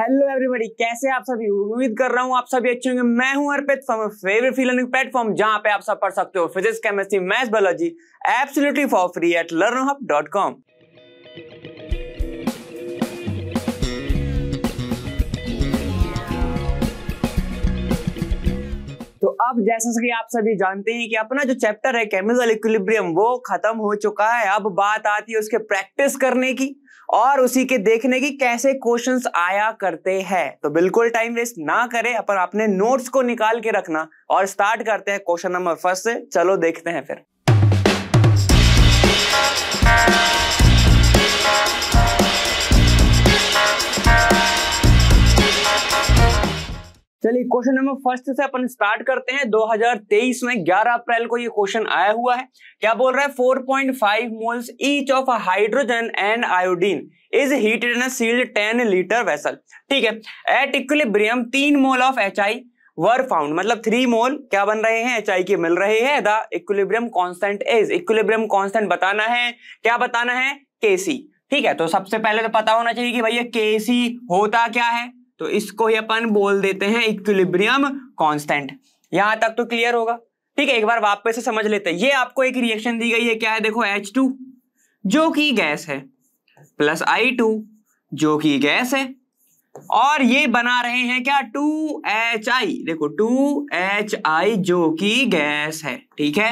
Hello everybody कैसे आप सभी उम्मीद कर रहा हूँ आप सभी अच्छे होंगे मैं हूँ Arpit favourite free learning platform जहाँ पे आप सब पढ़ सकते हो physics chemistry maths biology absolutely for free at learn hub dot com तो अब जैसा कि आप सभी जानते हैं कि अपना जो चैप्टर है केमिकल इक्विलिब्रियम वो खत्म हो चुका है अब बात आती है उसके प्रैक्टिस करने की और उसी के देखने की कैसे क्वेश्चंस आया करते हैं तो बिल्कुल टाइम वेस्ट ना करें अपन अपने नोट्स को निकाल के रखना और स्टार्ट करते हैं क्वेश्चन नंबर फर्स्ट से चलो देखते हैं फिर चलिए क्वेश्चन नंबर फर्स्ट से अपन स्टार्ट करते हैं 2023 में 11 अप्रैल को ये क्वेश्चन आया हुआ है क्या बोल रहा है 4.5 moles each of hydrogen and iodine is heated in sealed 10 litre vessel ठीक है एट इक्विलिब्रियम तीन mole of H I were found मतलब थ्री मोल क्या बन रहे हैं एच आई के मिल रहे हैं the equilibrium constant is equilibrium constant बताना है क्या बताना है केसी ठीक है तो सबसे पहले तो पता होना चाहिए कि भैया केसी होता क्या है तो इसको ही अपन बोल देते हैं इक्विलिब्रियम कांस्टेंट यहां तक तो क्लियर होगा ठीक है एक बार वापस से समझ लेते हैं ये आपको एक रिएक्शन दी गई है क्या है देखो एच टू जो कि गैस है प्लस आई टू जो कि गैस है और ये बना रहे हैं क्या टू एच आई देखो टू एच आई जो कि गैस है ठीक है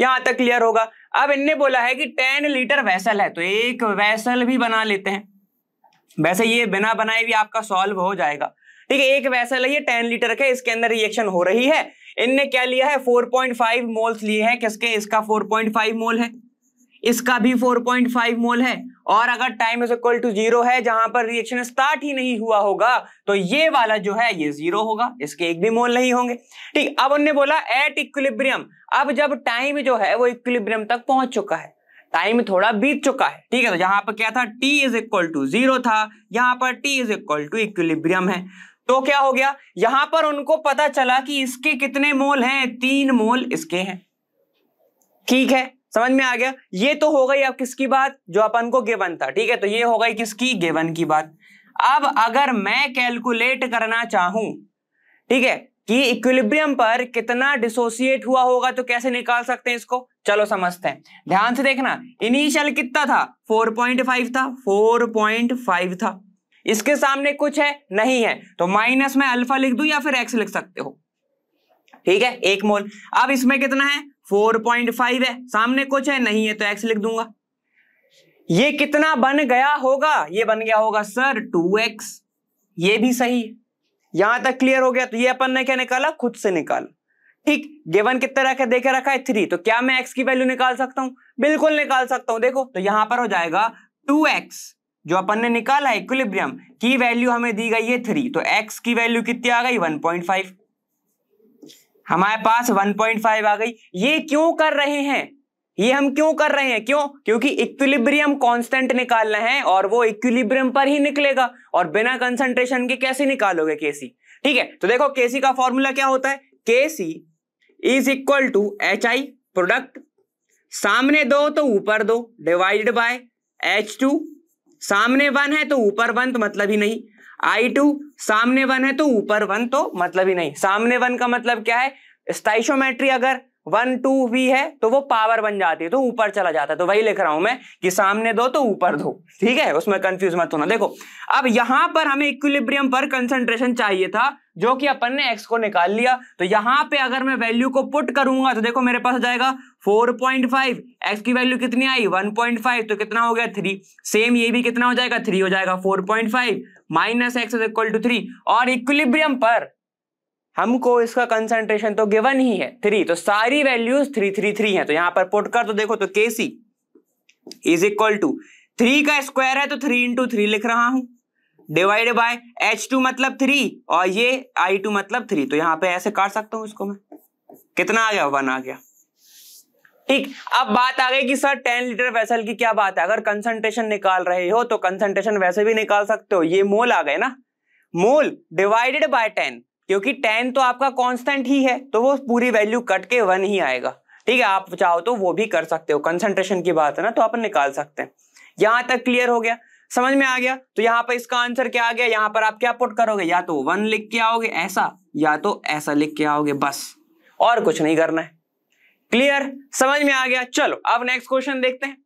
यहां तक क्लियर होगा अब इनने बोला है कि टेन लीटर वैसल है तो एक वैसल भी बना लेते हैं वैसे ये बिना बनाए भी आपका सॉल्व हो जाएगा ठीक है एक वैसल है टेन लीटर के इसके अंदर रिएक्शन हो रही है इनने क्या लिया है 4.5 मोल्स लिए हैं किसके इसका 4.5 मोल है इसका भी 4.5 मोल है और अगर time is equal to zero है जहां पर रिएक्शन स्टार्ट ही नहीं हुआ होगा तो ये वाला जो है ये जीरो होगा इसके एक भी मोल नहीं होंगे ठीक अब उनने बोला एट इक्विलिब्रियम अब जब टाइम जो है वो इक्विलिब्रियम तक पहुंच चुका है टाइम थोड़ा बीत चुका है ठीक है तो यहाँ पर क्या था t is equal to zero था यहाँ पर t is equal to equilibrium है तो क्या हो गया यहां पर उनको पता चला कि इसके कितने मोल हैं तीन मोल इसके हैं ठीक है समझ में आ गया ये तो हो गई अब किसकी बात जो अपन को गेवन था ठीक है तो ये हो गई किसकी गेवन की बात अब अगर मैं कैलकुलेट करना चाहूं ठीक है कि इक्विलिब्रियम पर कितना डिसोसिएट हुआ होगा तो कैसे निकाल सकते हैं इसको चलो समझते हैं ध्यान से देखना इनिशियल कितना था 4.5 था 4.5 था इसके सामने कुछ है नहीं है तो माइनस में अल्फा लिख दू या फिर एक्स लिख सकते हो ठीक है एक मोल अब इसमें कितना है 4.5 है सामने कुछ है नहीं है तो एक्स लिख दूंगा ये कितना बन गया होगा ये बन गया होगा सर 2x ये भी सही है यहां तक क्लियर हो गया तो ये अपन ने क्या निकाला खुद से निकाल ठीक गेवन कितने रखे देखे रखा है थ्री तो क्या मैं एक्स की वैल्यू निकाल सकता हूं बिल्कुल निकाल सकता हूं देखो तो यहां पर हो जाएगा टू एक्स जो अपन ने निकाला है इक्विलिब्रियम की वैल्यू हमें दी गई है थ्री तो एक्स की वैल्यू कितनी आ गई वन पॉइंट फाइव हमारे पास वन पॉइंट फाइव आ गई ये क्यों कर रहे हैं ये हम क्यों कर रहे हैं क्यों क्योंकि इक्विलिब्रियम कांस्टेंट निकालना है और वो इक्विलिब्रियम पर ही निकलेगा और बिना कंसंट्रेशन के कैसे निकालोगे केसी ठीक है तो देखो केसी का फॉर्मूला क्या होता है KC is equal to H I product सामने दो तो ऊपर दो डिवाइड बाय एच टू सामने वन है तो ऊपर वन तो मतलब ही नहीं आई टू सामने वन है तो ऊपर वन तो मतलब ही नहीं सामने वन का मतलब क्या है स्टाइशोमेट्री अगर वन टू वी है तो वो पावर बन जाती है तो ऊपर चला जाता है तो वही लिख रहा हूं मैं कि सामने दो तो ऊपर दो ठीक है उसमें कंफ्यूज मत होना देखो अब यहां पर हमें इक्विलिब्रियम पर कंसंट्रेशन चाहिए था जो कि अपन ने एक्स को निकाल लिया तो यहां पे अगर मैं वैल्यू को पुट करूंगा तो देखो मेरे पास हो जाएगा 4.5 एक्स की वैल्यू कितनी आई 1.5 तो कितना हो गया थ्री सेम ये भी कितना हो जाएगा थ्री हो जाएगा 4.5 point five minus x is equal to three और इक्विलिब्रियम पर हमको इसका कंसंट्रेशन तो गिवन ही है थ्री तो सारी वैल्यूज थ्री थ्री थ्री है तो यहां पर पुट कर तो देखो तो K C is equal to three का स्क्वायर है तो थ्री इंटू थ्री लिख रहा हूं डिवाइड बाय एच टू मतलब थ्री और ये आई टू मतलब थ्री तो यहाँ पे ऐसे काट सकता हूं इसको मैं कितना आ गया वन आ गया ठीक अब बात आ गई कि सर टेन लीटर वेसल की क्या बात है अगर कंसंट्रेशन निकाल रहे हो तो कंसंट्रेशन वैसे भी निकाल सकते हो ये मोल आ गए ना मोल डिवाइडेड बाय टेन क्योंकि टेन तो आपका कांस्टेंट ही है तो वो पूरी वैल्यू कट के वन ही आएगा ठीक है आप चाहो तो वो भी कर सकते हो कंसंट्रेशन की बात है ना तो अपन निकाल सकते हैं यहां तक क्लियर हो गया समझ में आ गया तो यहाँ पर इसका आंसर क्या आ गया यहाँ पर आप क्या पुट करोगे या तो वन लिख के आओगे ऐसा या तो ऐसा लिख के आओगे बस और कुछ नहीं करना है क्लियर समझ में आ गया चलो अब नेक्स्ट क्वेश्चन देखते हैं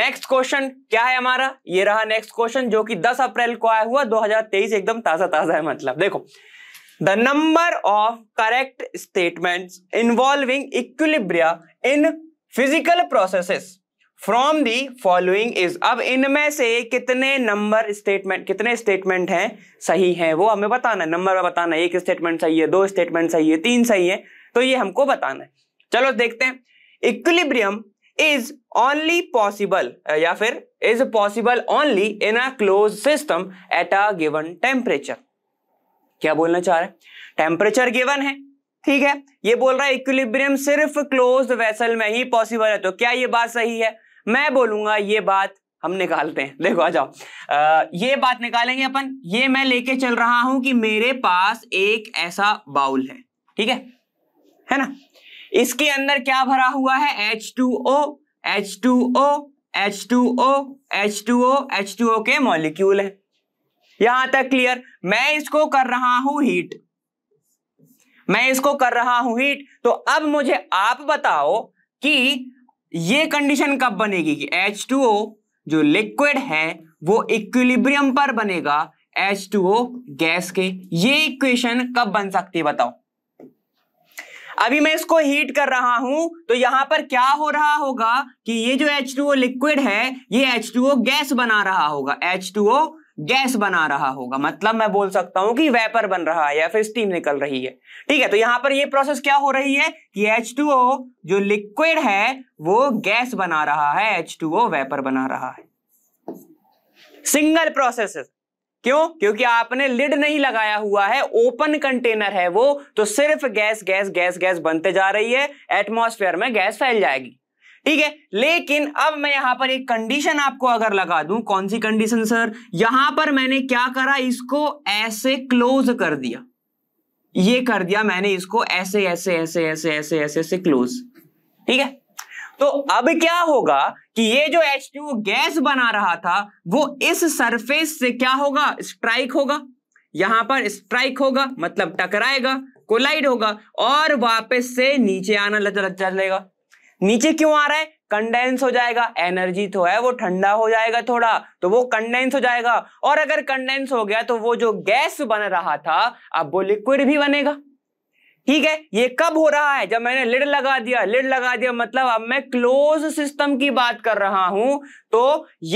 नेक्स्ट क्वेश्चन क्या है हमारा ये रहा नेक्स्ट क्वेश्चन जो कि 10 अप्रैल को आया हुआ 2023 एकदम ताजा ताजा है मतलब देखो the number of correct statement involving equilibria in physical processes from the following is अब इनमें से कितने नंबर स्टेटमेंट कितने स्टेटमेंट हैं सही हैं वो हमें बताना नंबर बताना बताना एक स्टेटमेंट सही है दो स्टेटमेंट सही है तीन सही है तो ये हमको बताना है चलो देखते हैं इक्विलिब्रियम इज ओनली पॉसिबल या फिर is possible only in a closed system at a given temperature क्या बोलना चाह रहे हैं टेम्परेचर गिवन है ठीक है ये बोल रहा है इक्विलिब्रियम सिर्फ क्लोज वेसल में ही पॉसिबल है तो क्या ये बात सही है मैं बोलूंगा ये बात हम निकालते हैं देखो आ जाओ आ, ये बात निकालेंगे अपन ये मैं लेके चल रहा हूं कि मेरे पास एक ऐसा बाउल है ठीक है है ना इसके अंदर क्या भरा हुआ है H2O H2O H2O H2O H2O के मॉलिक्यूल है यहां तक क्लियर मैं इसको कर रहा हूं हीट मैं इसको कर रहा हूं हीट तो अब मुझे आप बताओ कि ये कंडीशन कब बनेगी कि H2O जो लिक्विड है वो इक्विलिब्रियम पर बनेगा H2O गैस के ये इक्वेशन कब बन सकती है बताओ अभी मैं इसको हीट कर रहा हूं तो यहां पर क्या हो रहा होगा कि ये जो H2O लिक्विड है ये H2O गैस बना रहा होगा H2O गैस बना रहा होगा मतलब मैं बोल सकता हूं कि वेपर बन रहा है या फिर स्टीम निकल रही है ठीक है तो यहां पर ये प्रोसेस क्या हो रही है कि H2O जो लिक्विड है वो गैस बना रहा है H2O वेपर बना रहा है सिंगल प्रोसेस क्यों क्योंकि आपने लिड नहीं लगाया हुआ है ओपन कंटेनर है वो तो सिर्फ गैस गैस गैस गैस बनते जा रही है एटमोस्फेयर में गैस फैल जाएगी ठीक है लेकिन अब मैं यहां पर एक कंडीशन आपको अगर लगा दूं कौन सी कंडीशन सर यहां पर मैंने क्या करा इसको ऐसे क्लोज कर दिया ये कर दिया मैंने इसको ऐसे ऐसे ऐसे ऐसे ऐसे ऐसे ऐसे क्लोज ठीक है तो अब क्या होगा कि ये जो एच गैस बना रहा था वो इस सरफेस से क्या होगा स्ट्राइक होगा यहां पर स्ट्राइक होगा मतलब टकराएगा कोलाइड होगा और वापस से नीचे आना जाएगा नीचे क्यों आ रहा है कंडेंस हो जाएगा एनर्जी तो है वो ठंडा हो जाएगा थोड़ा तो वो कंडेंस हो जाएगा और अगर कंडेंस हो गया तो वो जो गैस बन रहा था अब वो लिक्विड भी बनेगा ठीक है ये कब हो रहा है जब मैंने लिड लगा दिया लिड लगा दिया मतलब अब मैं क्लोज सिस्टम की बात कर रहा हूं तो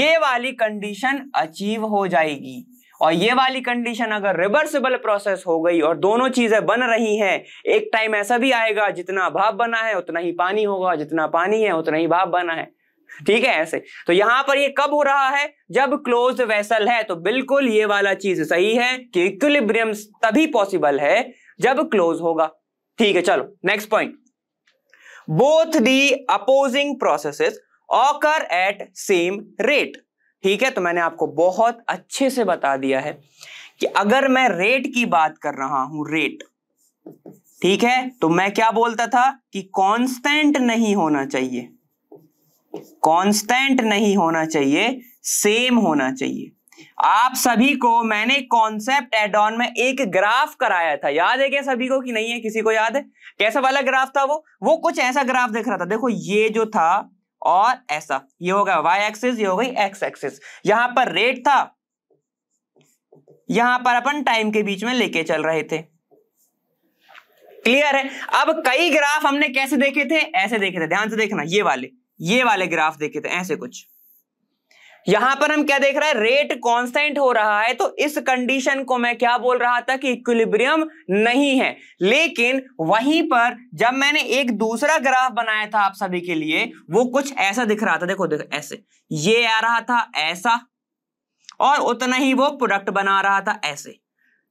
ये वाली कंडीशन अचीव हो जाएगी और ये वाली कंडीशन अगर रिवर्सिबल प्रोसेस हो गई और दोनों चीजें बन रही हैं एक टाइम ऐसा भी आएगा जितना भाप बना है उतना ही पानी होगा जितना पानी है उतना ही भाप बना है ठीक है ऐसे तो यहां पर ये कब हो रहा है जब क्लोज वेसल है तो बिल्कुल ये वाला चीज सही है कि इक्विलिब्रियम तभी पॉसिबल है जब क्लोज होगा ठीक है चलो next point both the opposing processes occur at same rate ठीक है तो मैंने आपको बहुत अच्छे से बता दिया है कि अगर मैं रेट की बात कर रहा हूं रेट ठीक है तो मैं क्या बोलता था कि कांस्टेंट नहीं होना चाहिए कांस्टेंट नहीं होना चाहिए सेम होना चाहिए आप सभी को मैंने कॉन्सेप्ट एड ऑन में एक ग्राफ कराया था याद है क्या सभी को कि नहीं है किसी को याद है कैसा वाला ग्राफ था वो वो कुछ ऐसा ग्राफ देख रहा था देखो ये जो था और ऐसा ये होगा वाई एक्सिस ये हो गई एक्स एक्सिस यहां पर रेट था यहां पर अपन टाइम के बीच में लेके चल रहे थे क्लियर है अब कई ग्राफ हमने कैसे देखे थे ऐसे देखे थे ध्यान से देखना ये वाले ये वाले ग्राफ देखे थे ऐसे कुछ यहां पर हम क्या देख रहे हैं रेट कांस्टेंट हो रहा है तो इस कंडीशन को मैं क्या बोल रहा था कि इक्विलिब्रियम नहीं है लेकिन वहीं पर जब मैंने एक दूसरा ग्राफ बनाया था आप सभी के लिए वो कुछ ऐसा दिख रहा था देखो देखो ऐसे ये आ रहा था ऐसा और उतना ही वो प्रोडक्ट बना रहा था ऐसे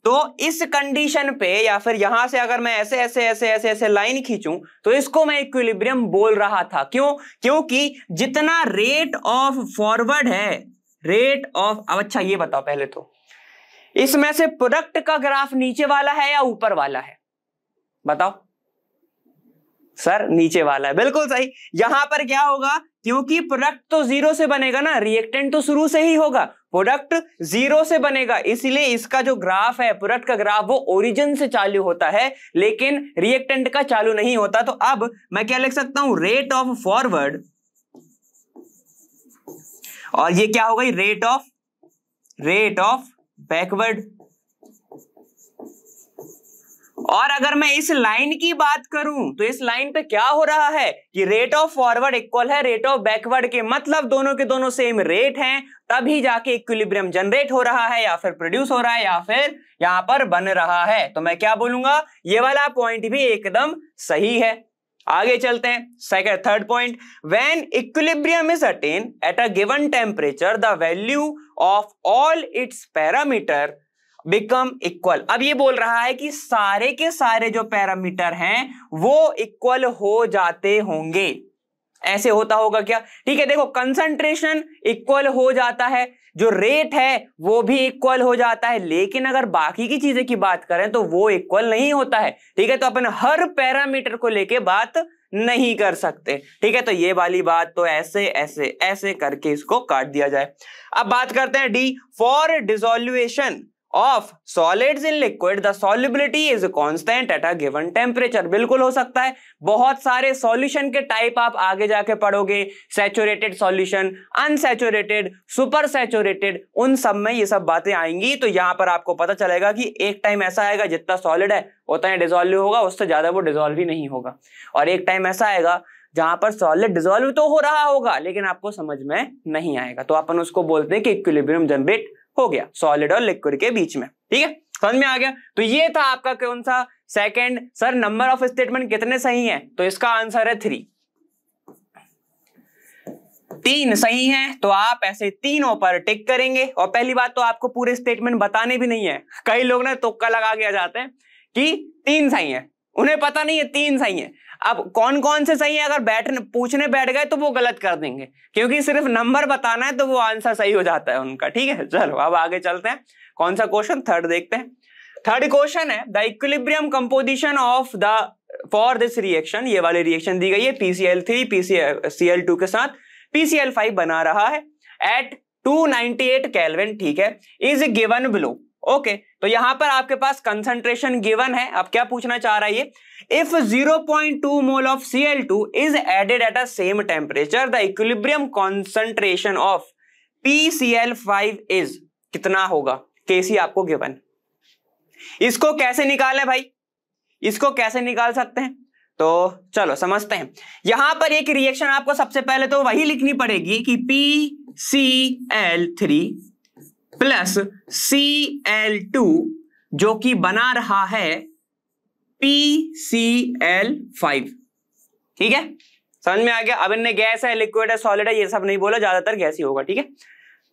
तो इस कंडीशन पे या फिर यहां से अगर मैं ऐसे ऐसे ऐसे ऐसे ऐसे लाइन खींचूं तो इसको मैं इक्विलिब्रियम बोल रहा था क्यों क्योंकि जितना रेट ऑफ फॉरवर्ड है रेट ऑफ अब अच्छा ये बताओ पहले तो इसमें से प्रोडक्ट का ग्राफ नीचे वाला है या ऊपर वाला है बताओ सर नीचे वाला है बिल्कुल सही यहां पर क्या होगा क्योंकि प्रोडक्ट तो जीरो से बनेगा ना रिएक्टेंट तो शुरू से ही होगा प्रोडक्ट जीरो से बनेगा इसीलिए इसका जो ग्राफ है प्रोडक्ट का ग्राफ वो ओरिजिन से चालू होता है लेकिन रिएक्टेंट का चालू नहीं होता तो अब मैं क्या लिख सकता हूं रेट ऑफ फॉरवर्ड और ये क्या हो गई rate of rate of backward और अगर मैं इस लाइन की बात करूं तो इस लाइन पे क्या हो रहा है कि रेट ऑफ फॉरवर्ड इक्वल है रेट ऑफ बैकवर्ड के मतलब दोनों के दोनों सेम रेट हैं तभी जाके इक्विलिब्रियम जनरेट हो रहा है या फिर प्रोड्यूस हो रहा है या फिर यहां पर बन रहा है तो मैं क्या बोलूंगा ये वाला पॉइंट भी एकदम सही है आगे चलते हैं second third point when equilibrium is attain at a given temperature the value of all its parameter become equal अब ये बोल रहा है कि सारे के सारे जो पैरामीटर हैं वो इक्वल हो जाते होंगे ऐसे होता होगा क्या ठीक है देखो कंसंट्रेशन इक्वल हो जाता है जो रेट है वो भी इक्वल हो जाता है लेकिन अगर बाकी की चीजें की बात करें तो वो इक्वल नहीं होता है ठीक है तो अपन हर पैरामीटर को लेके बात नहीं कर सकते ठीक है तो ये वाली बात तो ऐसे ऐसे ऐसे करके इसको काट दिया जाए अब बात करते हैं D for dissolution of solid in liquid the solubility is constant at a given temperature बिल्कुल हो सकता है बहुत सारे सॉल्यूशन के टाइप आप आगे जाके पढ़ोगे saturated solution unsaturated super saturated उन सब में ये सब बातें आएंगी तो यहां पर आपको पता चलेगा कि एक टाइम ऐसा आएगा जितना सॉलिड है उतना ही डिजोल्व होगा उससे ज्यादा वो डिजोल्व ही नहीं होगा और एक टाइम ऐसा आएगा जहां पर सॉलिड डिजोल्व तो हो रहा होगा लेकिन आपको समझ में नहीं आएगा तो अपन उसको बोलते हैं कि इक्विलिब्रियम जनरेट हो गया सॉलिड और लिक्विड के बीच में ठीक है समझ में आ गया तो ये था आपका कौन सा second sir number of statement कितने सही हैं तो इसका आंसर है थ्री तीन सही हैं तो आप ऐसे तीनों पर टिक करेंगे और पहली बात तो आपको पूरे स्टेटमेंट बताने भी नहीं है कई लोग ना तुक्का लगा के जाते हैं कि तीन सही है उन्हें पता नहीं है तीन सही है अब कौन कौन से सही है अगर बैठने पूछने बैठ गए तो वो गलत कर देंगे क्योंकि सिर्फ नंबर बताना है तो वो आंसर सही हो जाता है उनका ठीक है चलो अब आगे चलते हैं कौन सा क्वेश्चन थर्ड देखते हैं थर्ड क्वेश्चन है the equilibrium composition of the for this reaction ये वाली रिएक्शन दी गई है पीसीएल थ्री पीसीएल के साथ पीसीएल फाइव बना रहा है एट 298 केल्विन ठीक है इज गिवन बिलो ओके तो यहां पर आपके पास कंसंट्रेशन गिवन है अब क्या पूछना चाह रहा है ये if 0.2 mole of Cl2 is added at a same temperature the equilibrium concentration of PCl5 is कितना होगा केसी आपको गिवन इसको कैसे निकाले भाई इसको कैसे निकाल सकते हैं तो चलो समझते हैं यहां पर एक रिएक्शन आपको सबसे पहले तो वही लिखनी पड़ेगी कि P C L three plus C L two जो कि बना रहा है पी सी एल फाइव ठीक है समझ में आ गया अब इनने गैस है लिक्विड है सॉलिड है ये सब नहीं बोला ज्यादातर गैस ही होगा ठीक है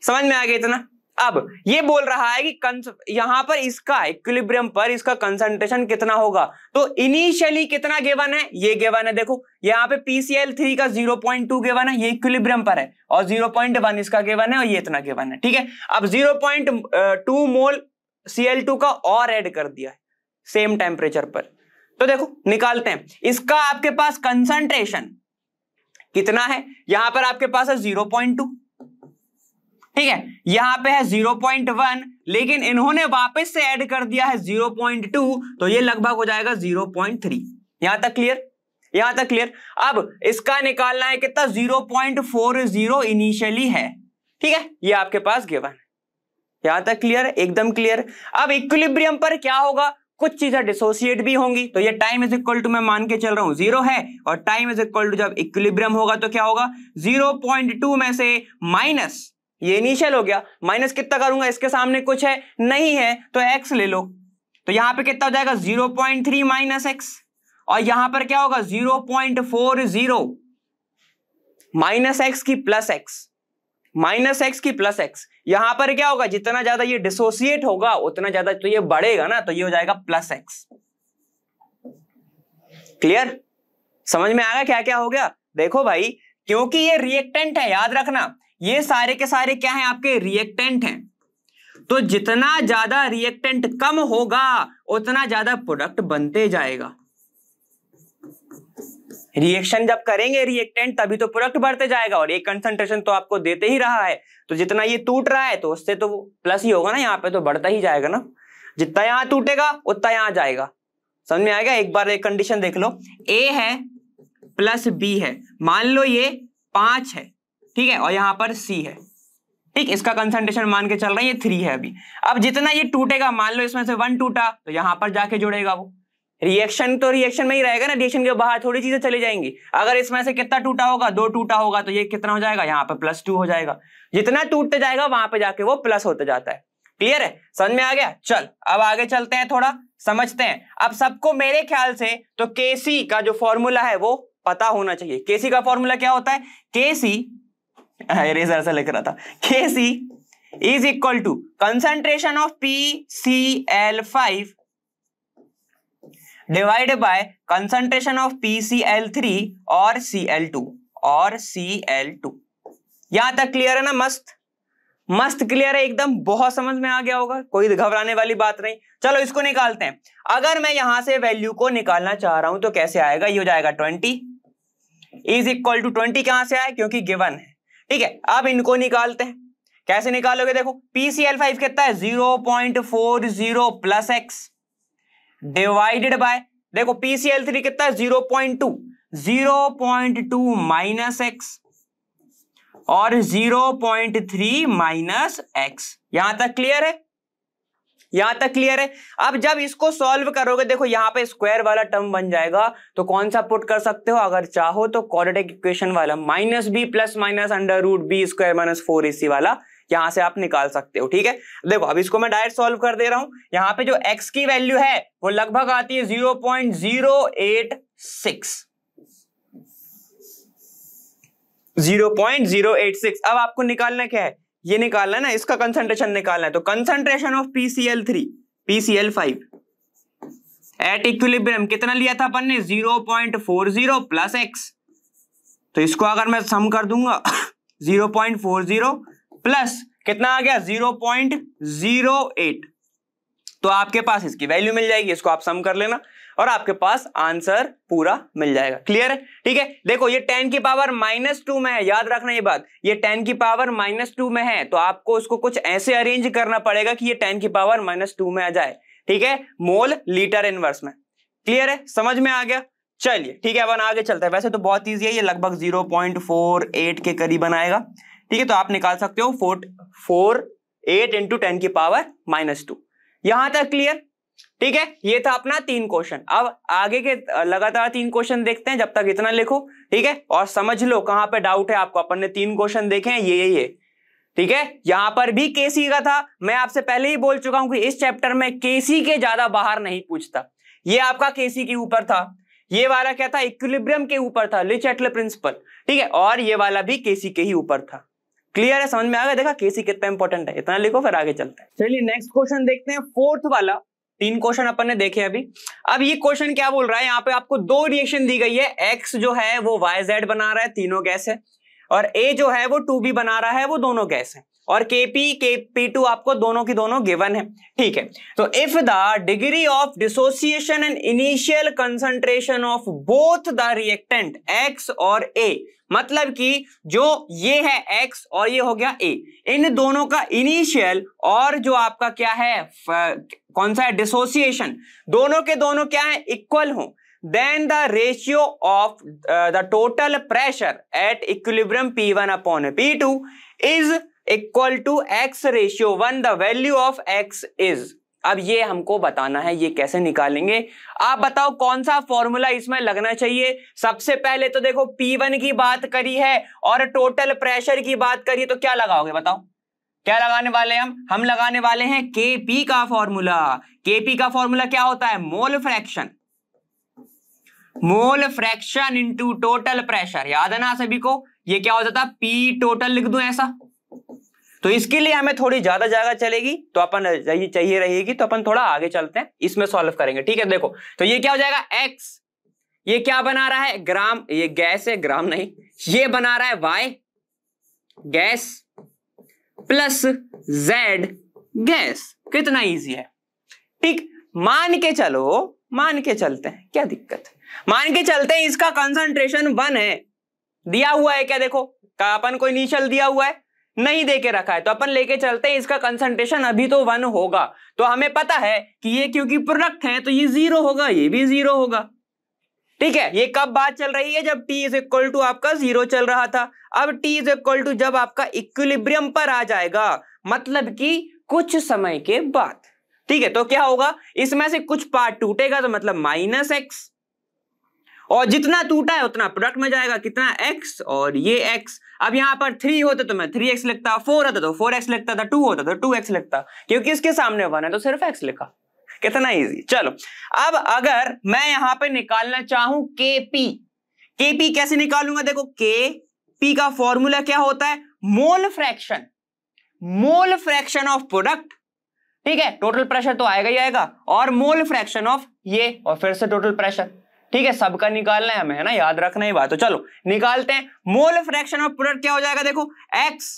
समझ में आ गया इतना अब ये बोल रहा है कि यहां पर इसका इक्विलिब्रियम पर इसका कंसंट्रेशन कितना होगा तो इनिशियली कितना गेवन है ये गेवन है देखो यहां पे पीसीएल थ्री का 0.2 गेवन है ये इक्विलिब्रियम पर है और 0.1 इसका गेवन है और ये इतना गेवन है ठीक है अब 0.2 मोल Cl2 का और ऐड कर दिया है सेम टेम्परेचर पर तो देखो निकालते हैं इसका आपके पास कंसंट्रेशन कितना है यहां पर आपके पास है जीरो पॉइंट टू ठीक है यहां पे है 0.1 लेकिन इन्होंने वापस से ऐड कर दिया है 0.2 तो ये लगभग हो जाएगा 0.3 यहां तक क्लियर यहां तक क्लियर अब इसका निकालना है कितना 0.40 इनिशियली है ठीक है ये आपके पास गिवन यहां तक क्लियर एकदम क्लियर अब इक्विलिब्रियम पर क्या होगा कुछ चीजें डिसोसिएट भी होंगी तो ये टाइम इज इक्वल टू मैं मान के चल रहा हूं जीरो है और टाइम इज इक्वल टू जब इक्विलिब्रियम होगा तो क्या होगा टू में से माइनस ये इनिशियल हो गया माइनस कितना करूंगा इसके सामने कुछ है नहीं है तो एक्स ले लो तो यहां पे कितना हो जाएगा zero point three minus x और यहां पर क्या होगा zero point four zero minus x की प्लस एक्स माइनस एक्स की प्लस एक्स यहां पर क्या होगा जितना ज्यादा ये डिसोसिएट होगा उतना ज्यादा तो ये बढ़ेगा ना तो ये हो जाएगा प्लस एक्स क्लियर समझ में आ गया क्या क्या हो गया देखो भाई क्योंकि ये रिएक्टेंट है याद रखना ये सारे के सारे क्या है आपके रिएक्टेंट हैं तो जितना ज्यादा रिएक्टेंट कम होगा उतना ज्यादा प्रोडक्ट बनते जाएगा रिएक्शन जब करेंगे रिएक्टेंट तभी तो प्रोडक्ट बढ़ते जाएगा और ये कंसंट्रेशन तो आपको देते ही रहा है तो जितना ये टूट रहा है तो उससे तो प्लस ही होगा ना यहाँ पे तो बढ़ता ही जाएगा ना जितना यहां टूटेगा उतना यहां जाएगा समझ में आएगा एक बार एक कंडीशन देख लो ए है प्लस बी है मान लो ये पांच है ठीक है और यहां पर सी है ठीक इसका कंसंट्रेशन मान के चल रहा है ये थ्री है अभी अब जितना ये टूटेगा मान लो इसमें से वन टूटा तो यहां पर जाके जुड़ेगा वो रिएक्शन तो रिएक्शन में ही रहेगा ना रिएक्शन के बाहर थोड़ी चीजें चली जाएंगी अगर इसमें से कितना टूटा होगा दो टूटा होगा तो ये कितना हो जाएगा यहाँ पर प्लस टू हो जाएगा जितना टूटते जाएगा वहां पर जाके वो प्लस होता जाता है क्लियर है समझ में आ गया चल अब आगे चलते हैं थोड़ा समझते हैं अब सबको मेरे ख्याल से तो केसी का जो फॉर्मूला है वो पता होना चाहिए केसी का फॉर्मूला क्या होता है केसी इरेजर से लिख रहा था K C is equal to concentration of P C L five divide by concentration of P C L three और सी एल टू और सी एल टू यहां तक क्लियर है ना मस्त मस्त क्लियर है एकदम बहुत समझ में आ गया होगा कोई घबराने वाली बात नहीं चलो इसको निकालते हैं अगर मैं यहां से वैल्यू को निकालना चाह रहा हूं तो कैसे आएगा ये हो जाएगा twenty is equal to twenty कहां से आए क्योंकि गिवन है ठीक है अब इनको निकालते हैं कैसे निकालोगे देखो पीसीएल फाइव कितना है zero point four zero plus x divided by देखो पीसीएल थ्री कितना है zero point two zero point two minus x और zero point three minus x यहां तक क्लियर है यहां तक क्लियर है अब जब इसको सॉल्व करोगे देखो यहां पे स्क्वायर वाला टर्म बन जाएगा तो कौन सा पुट कर सकते हो अगर चाहो तो क्वाड्रेटिक इक्वेशन वाला minus B plus minus under root B square minus four AC वाला यहां से आप निकाल सकते हो ठीक है देखो अब इसको मैं डायरेक्ट सॉल्व कर दे रहा हूं यहां पर जो एक्स की वैल्यू है वो लगभग आती है zero point zero eight six zero point zero eight six अब आपको निकालना क्या है ये निकालना है ना इसका कंसंट्रेशन निकालना है तो concentration of PCL three PCL five at equilibrium कितना लिया था अपन ने zero point four zero plus x तो इसको अगर मैं सम कर दूंगा zero point four zero plus कितना आ गया जीरो पॉइंट जीरो एट तो आपके पास इसकी वैल्यू मिल जाएगी इसको आप सम कर लेना और आपके पास आंसर पूरा मिल जाएगा क्लियर है ठीक है देखो ये टेन की पावर माइनस टू में है याद रखना ये बात ये टेन की पावर माइनस टू में है तो आपको उसको कुछ ऐसे अरेंज करना पड़ेगा कि ये टेन की पावर माइनस टू में आ जाए ठीक है मोल लीटर इनवर्स में क्लियर है समझ में आ गया चलिए ठीक है अब आगे चलते हैं वैसे तो बहुत ईजी है ये लगभग जीरो पॉइंट फोर एट के करीब आएगा ठीक है तो आप निकाल सकते हो four four eight into ten की पावर माइनस टू यहां तक क्लियर ठीक है ये था अपना तीन क्वेश्चन अब आगे के लगातार तीन क्वेश्चन देखते हैं जब तक इतना लिखो ठीक है और समझ लो कहां पे डाउट है आपको अपन ने तीन क्वेश्चन देखे हैं ये ये ठीक है यहां पर भी केसी का था मैं आपसे पहले ही बोल चुका हूं कि इस चैप्टर में केसी के ज्यादा बाहर नहीं पूछता ये आपका केसी के ऊपर था ये वाला क्या था इक्विलिब्रियम के ऊपर था लिचेटल प्रिंसिपल ठीक है और ये वाला भी केसी के ही ऊपर था क्लियर है समझ में आ गया देखा केसी कितना इंपॉर्टेंट है इतना लिखो फिर आगे चलते हैं चलिए नेक्स्ट क्वेश्चन देखते हैं फोर्थ वाला तीन क्वेश्चन अपन ने देखे अभी अब ये क्वेश्चन क्या बोल रहा है यहाँ पे आपको दो रिएक्शन दी गई है एक्स जो है वो वाई जेड बना रहा है तीनों गैस है और ए जो है वो टू बी बना रहा है वो दोनों गैस है और केपी केपी टू आपको दोनों की दोनों गिवन है ठीक है तो if the degree of dissociation and initial concentration of both the reactant X और ए मतलब कि जो ये है एक्स और ये हो गया ए इन दोनों का इनिशियल और जो आपका क्या है कौन सा है डिसोसिएशन दोनों के दोनों क्या है इक्वल हो then the ratio of the total pressure at equilibrium P one upon P two is equal to x ratio one the value of x is अब ये हमको बताना है ये कैसे निकालेंगे आप बताओ कौन सा फॉर्मूला इसमें लगना चाहिए सबसे पहले तो देखो P1 की बात करी है और टोटल प्रेशर की बात करी तो क्या लगाओगे बताओ क्या लगाने वाले हम हम लगाने वाले हैं के पी का फॉर्मूला के पी का फॉर्मूला क्या होता है mole fraction mole fraction into total pressure याद है ना सभी को ये क्या हो जाता है पी टोटल लिख दू ऐसा तो इसके लिए हमें थोड़ी ज्यादा जगह चलेगी तो अपन चाहिए रहेगी तो अपन थोड़ा आगे चलते हैं इसमें सॉल्व करेंगे ठीक है देखो तो ये क्या हो जाएगा एक्स ये क्या बना रहा है ग्राम ये गैस है ग्राम नहीं ये बना रहा है Y gas plus Z gas कितना इजी है ठीक मान के चलो मान के चलते हैं क्या दिक्कत मान के चलते हैं इसका कंसंट्रेशन वन है दिया हुआ है क्या देखो का अपन को इनिशियल दिया हुआ है नहीं दे के रखा है तो अपन लेके चलते हैं इसका कंसंट्रेशन अभी तो वन होगा तो हमें पता है कि ये क्योंकि प्रोडक्ट है तो ये जीरो होगा ये भी जीरो होगा ठीक है ये कब बात चल रही है जब t इज इक्वल टू आपका जीरो चल रहा था अब t इज इक्वल टू जब आपका इक्विलिब्रियम पर आ जाएगा मतलब कि कुछ समय के बाद ठीक है तो क्या होगा इसमें से कुछ पार्ट टूटेगा तो मतलब माइनस एक्स और जितना टूटा है उतना प्रोडक्ट में जाएगा कितना x और ये x अब यहां पर थ्री होता तो मैं थ्री एक्स लिखता फोर होता तो फोर एक्स लिखता था टू होता तो टू एक्स लिखता क्योंकि इसके सामने वन है तो सिर्फ x लिखा कितना इजी चलो अब अगर मैं यहां पे निकालना चाहूं के पी के पी कैसे निकालूंगा देखो के पी का फॉर्मूला क्या होता है mole fraction mole fraction of product ठीक है टोटल प्रेशर तो आएगा ही आएगा और मोल फ्रैक्शन ऑफ ये और फिर से टोटल प्रेशर ठीक है सबका निकालना है हमें है ना याद रखना ही बात तो चलो निकालते हैं मोल फ्रैक्शन ऑफ प्रोडक्ट क्या हो जाएगा देखो एक्स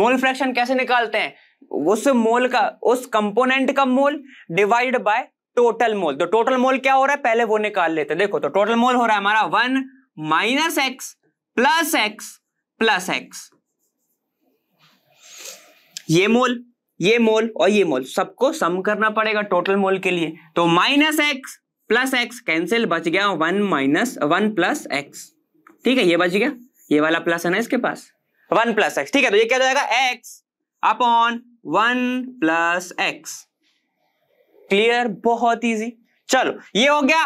मोल फ्रैक्शन कैसे निकालते हैं उस मोल का उस कंपोनेंट का mole divide by total mole तो टोटल मोल क्या हो रहा है पहले वो निकाल लेते देखो तो टोटल मोल हो रहा है हमारा one minus x plus x plus x ये मोल ये मोल और ये मोल सबको सम करना पड़ेगा टोटल मोल के लिए तो minus x plus x cancel बच गया one minus one plus x ठीक है ये बच गया ये वाला प्लस है ना इसके पास वन प्लस एक्स ठीक है तो ये क्या जाएगा x upon one plus x clear बहुत इजी चलो ये हो गया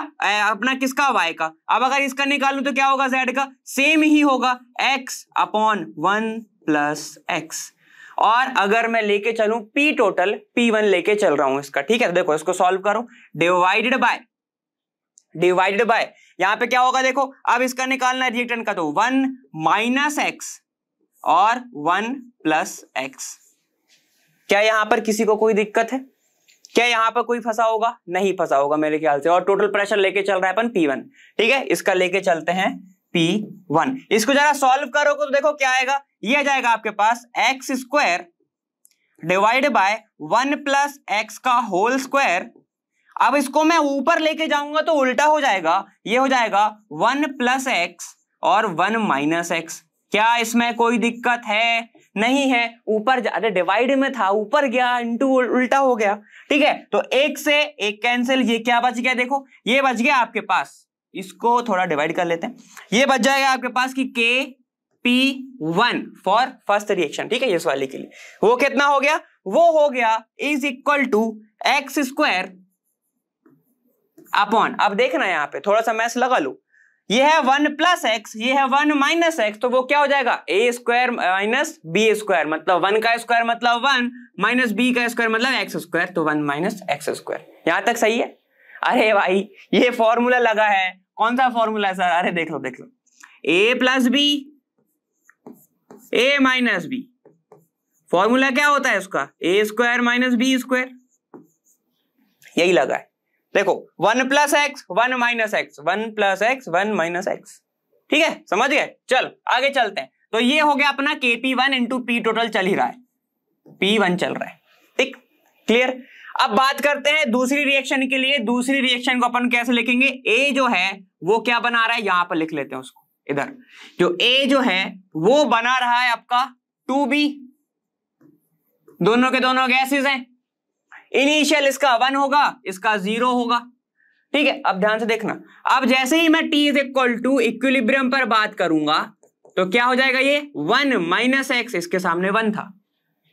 अपना किसका वाई का अब अगर इसका निकालू तो क्या होगा जेड का सेम ही होगा x upon one plus x और अगर मैं लेके चलू पी टोटल पी वन लेके चल रहा हूं इसका ठीक है देखो इसको सॉल्व करो डिवाइडेड बाय डिवाइडेड बाय यहां पे क्या होगा देखो अब इसका निकालना रिएक्टेंट का तो वन माइनस एक्स और वन प्लस एक्स क्या यहां पर किसी को कोई दिक्कत है क्या यहां पर कोई फंसा होगा नहीं फंसा होगा मेरे ख्याल से और टोटल प्रेशर लेके चल रहा है अपन वन ठीक है इसका लेके चलते हैं वन इसको जरा सॉल्व करोगे तो देखो क्या आएगा यह जाएगा आपके पास x square divide by one plus x का होल स्क्वायर अब इसको मैं ऊपर लेके जाऊंगा तो उल्टा हो जाएगा ये हो जाएगा वन प्लस एक्स और वन माइनस एक्स क्या इसमें कोई दिक्कत है नहीं है ऊपर अरे डिवाइड में था ऊपर गया इंटू उल्टा हो गया ठीक है तो एक से एक कैंसिल ये क्या बच गया देखो ये बच गया आपके पास इसको थोड़ा डिवाइड कर लेते हैं ये बच जाएगा आपके पास कि K P one for first reaction ठीक है ये वाले के लिए वो कितना हो गया वो हो गया is equal to x square upon अब देखना यहां पे थोड़ा सा मैथ लगा लू ये है वन प्लस एक्स ये है वन माइनस एक्स तो वो क्या हो जाएगा A square minus B square मतलब वन का स्क्वायर मतलब वन माइनस बी का स्क्वायर मतलब एक्स स्क्वायर तो वन माइनस एक्स स्क्वायर यहां तक सही है अरे भाई ये फॉर्मूला लगा है कौन सा फॉर्मूला है सर अरे देख लो देख लो A plus B A minus B formula क्या होता है उसका A square minus B square यही लगा है देखो one plus x one minus x one plus x one minus x ठीक है समझ गए चल आगे चलते हैं तो ये हो गया अपना K P one into P total चल ही रहा है पी वन चल रहा है ठीक क्लियर अब बात करते हैं दूसरी रिएक्शन के लिए दूसरी रिएक्शन को अपन कैसे लिखेंगे ए जो है वो क्या बना रहा है यहां पर लिख लेते हैं उसको इधर जो ए जो है वो बना रहा है आपका टू बी दोनों के दोनों गैसेज हैं इनिशियल इसका वन होगा इसका जीरो होगा ठीक है अब ध्यान से देखना अब जैसे ही मैं T is equal to equilibrium पर बात करूंगा तो क्या हो जाएगा ये वन माइनस एक्स इसके सामने वन था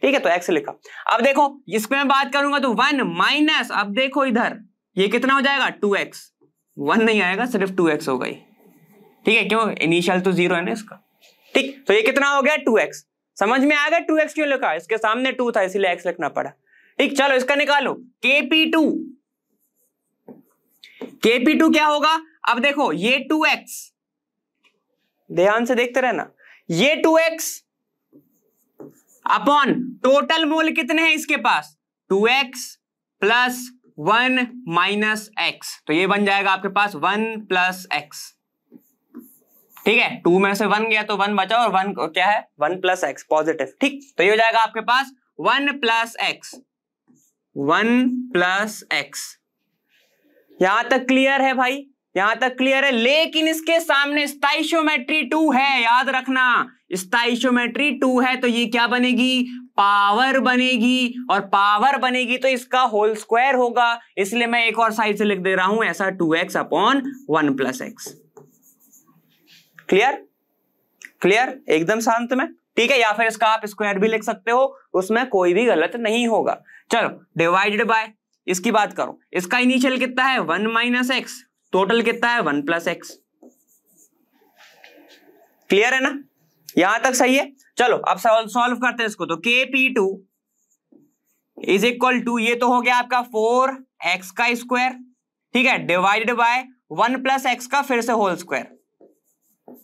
ठीक है तो एक्स लिखा अब देखो इसमें मैं बात करूंगा तो वन माइनस अब देखो इधर ये कितना हो जाएगा टू एक्स वन नहीं आएगा सिर्फ टू एक्स होगा ये ठीक है क्यों इनिशियल तो जीरो है ना इसका ठीक तो ये कितना हो गया टू एक्स समझ में आएगा टू एक्स क्यों लिखा इसके सामने टू था इसीलिए एक्स लिखना पड़ा ठीक चलो इसका निकालो केपी टू केपी टू क्या होगा अब देखो ये टू एक्स ध्यान से देखते रहना ये two x upon total mole कितने हैं इसके पास two x plus one minus x तो ये बन जाएगा आपके पास वन प्लस एक्स ठीक है टू में से वन गया तो वन बचा और वन क्या है वन प्लस एक्स पॉजिटिव ठीक तो ये हो जाएगा आपके पास one plus x one plus x यहां तक क्लियर है भाई यहां तक क्लियर है लेकिन इसके सामने स्टाइशोमेट्री टू है याद रखना स्टाइशोमेट्री टू है तो ये क्या बनेगी पावर बनेगी और पावर बनेगी तो इसका होल स्क्वायर होगा इसलिए मैं एक और साइड से लिख दे रहा हूं ऐसा two x upon one plus x clear clear एकदम शांत में ठीक है या फिर इसका आप स्क्वायर भी लिख सकते हो उसमें कोई भी गलत नहीं होगा चलो डिवाइडेड बाय इसकी बात करो इसका इनिशियल कितना है वन माइनस एक्स टोटल कितना है वन प्लस एक्स क्लियर है ना यहां तक सही है चलो अब सॉल्व करते हैं इसको तो K P two is equal to ये तो हो गया आपका फोर एक्स का स्क्वायर ठीक है divided by one plus x का फिर से होल स्क्वायर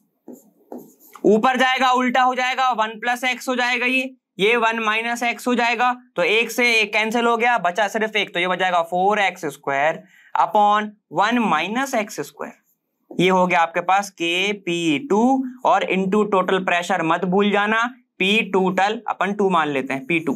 ऊपर जाएगा उल्टा हो जाएगा वन प्लस एक्स हो जाएगा ये ये वन माइनस एक्स हो जाएगा तो एक से एक कैंसिल हो गया बचा सिर्फ एक तो ये बचाएगा four x square upon one minus x square ये हो गया आपके पास के पी टू और इनटू टोटल प्रेशर मत भूल जाना पी टोटल अपन टू मान लेते हैं पी टू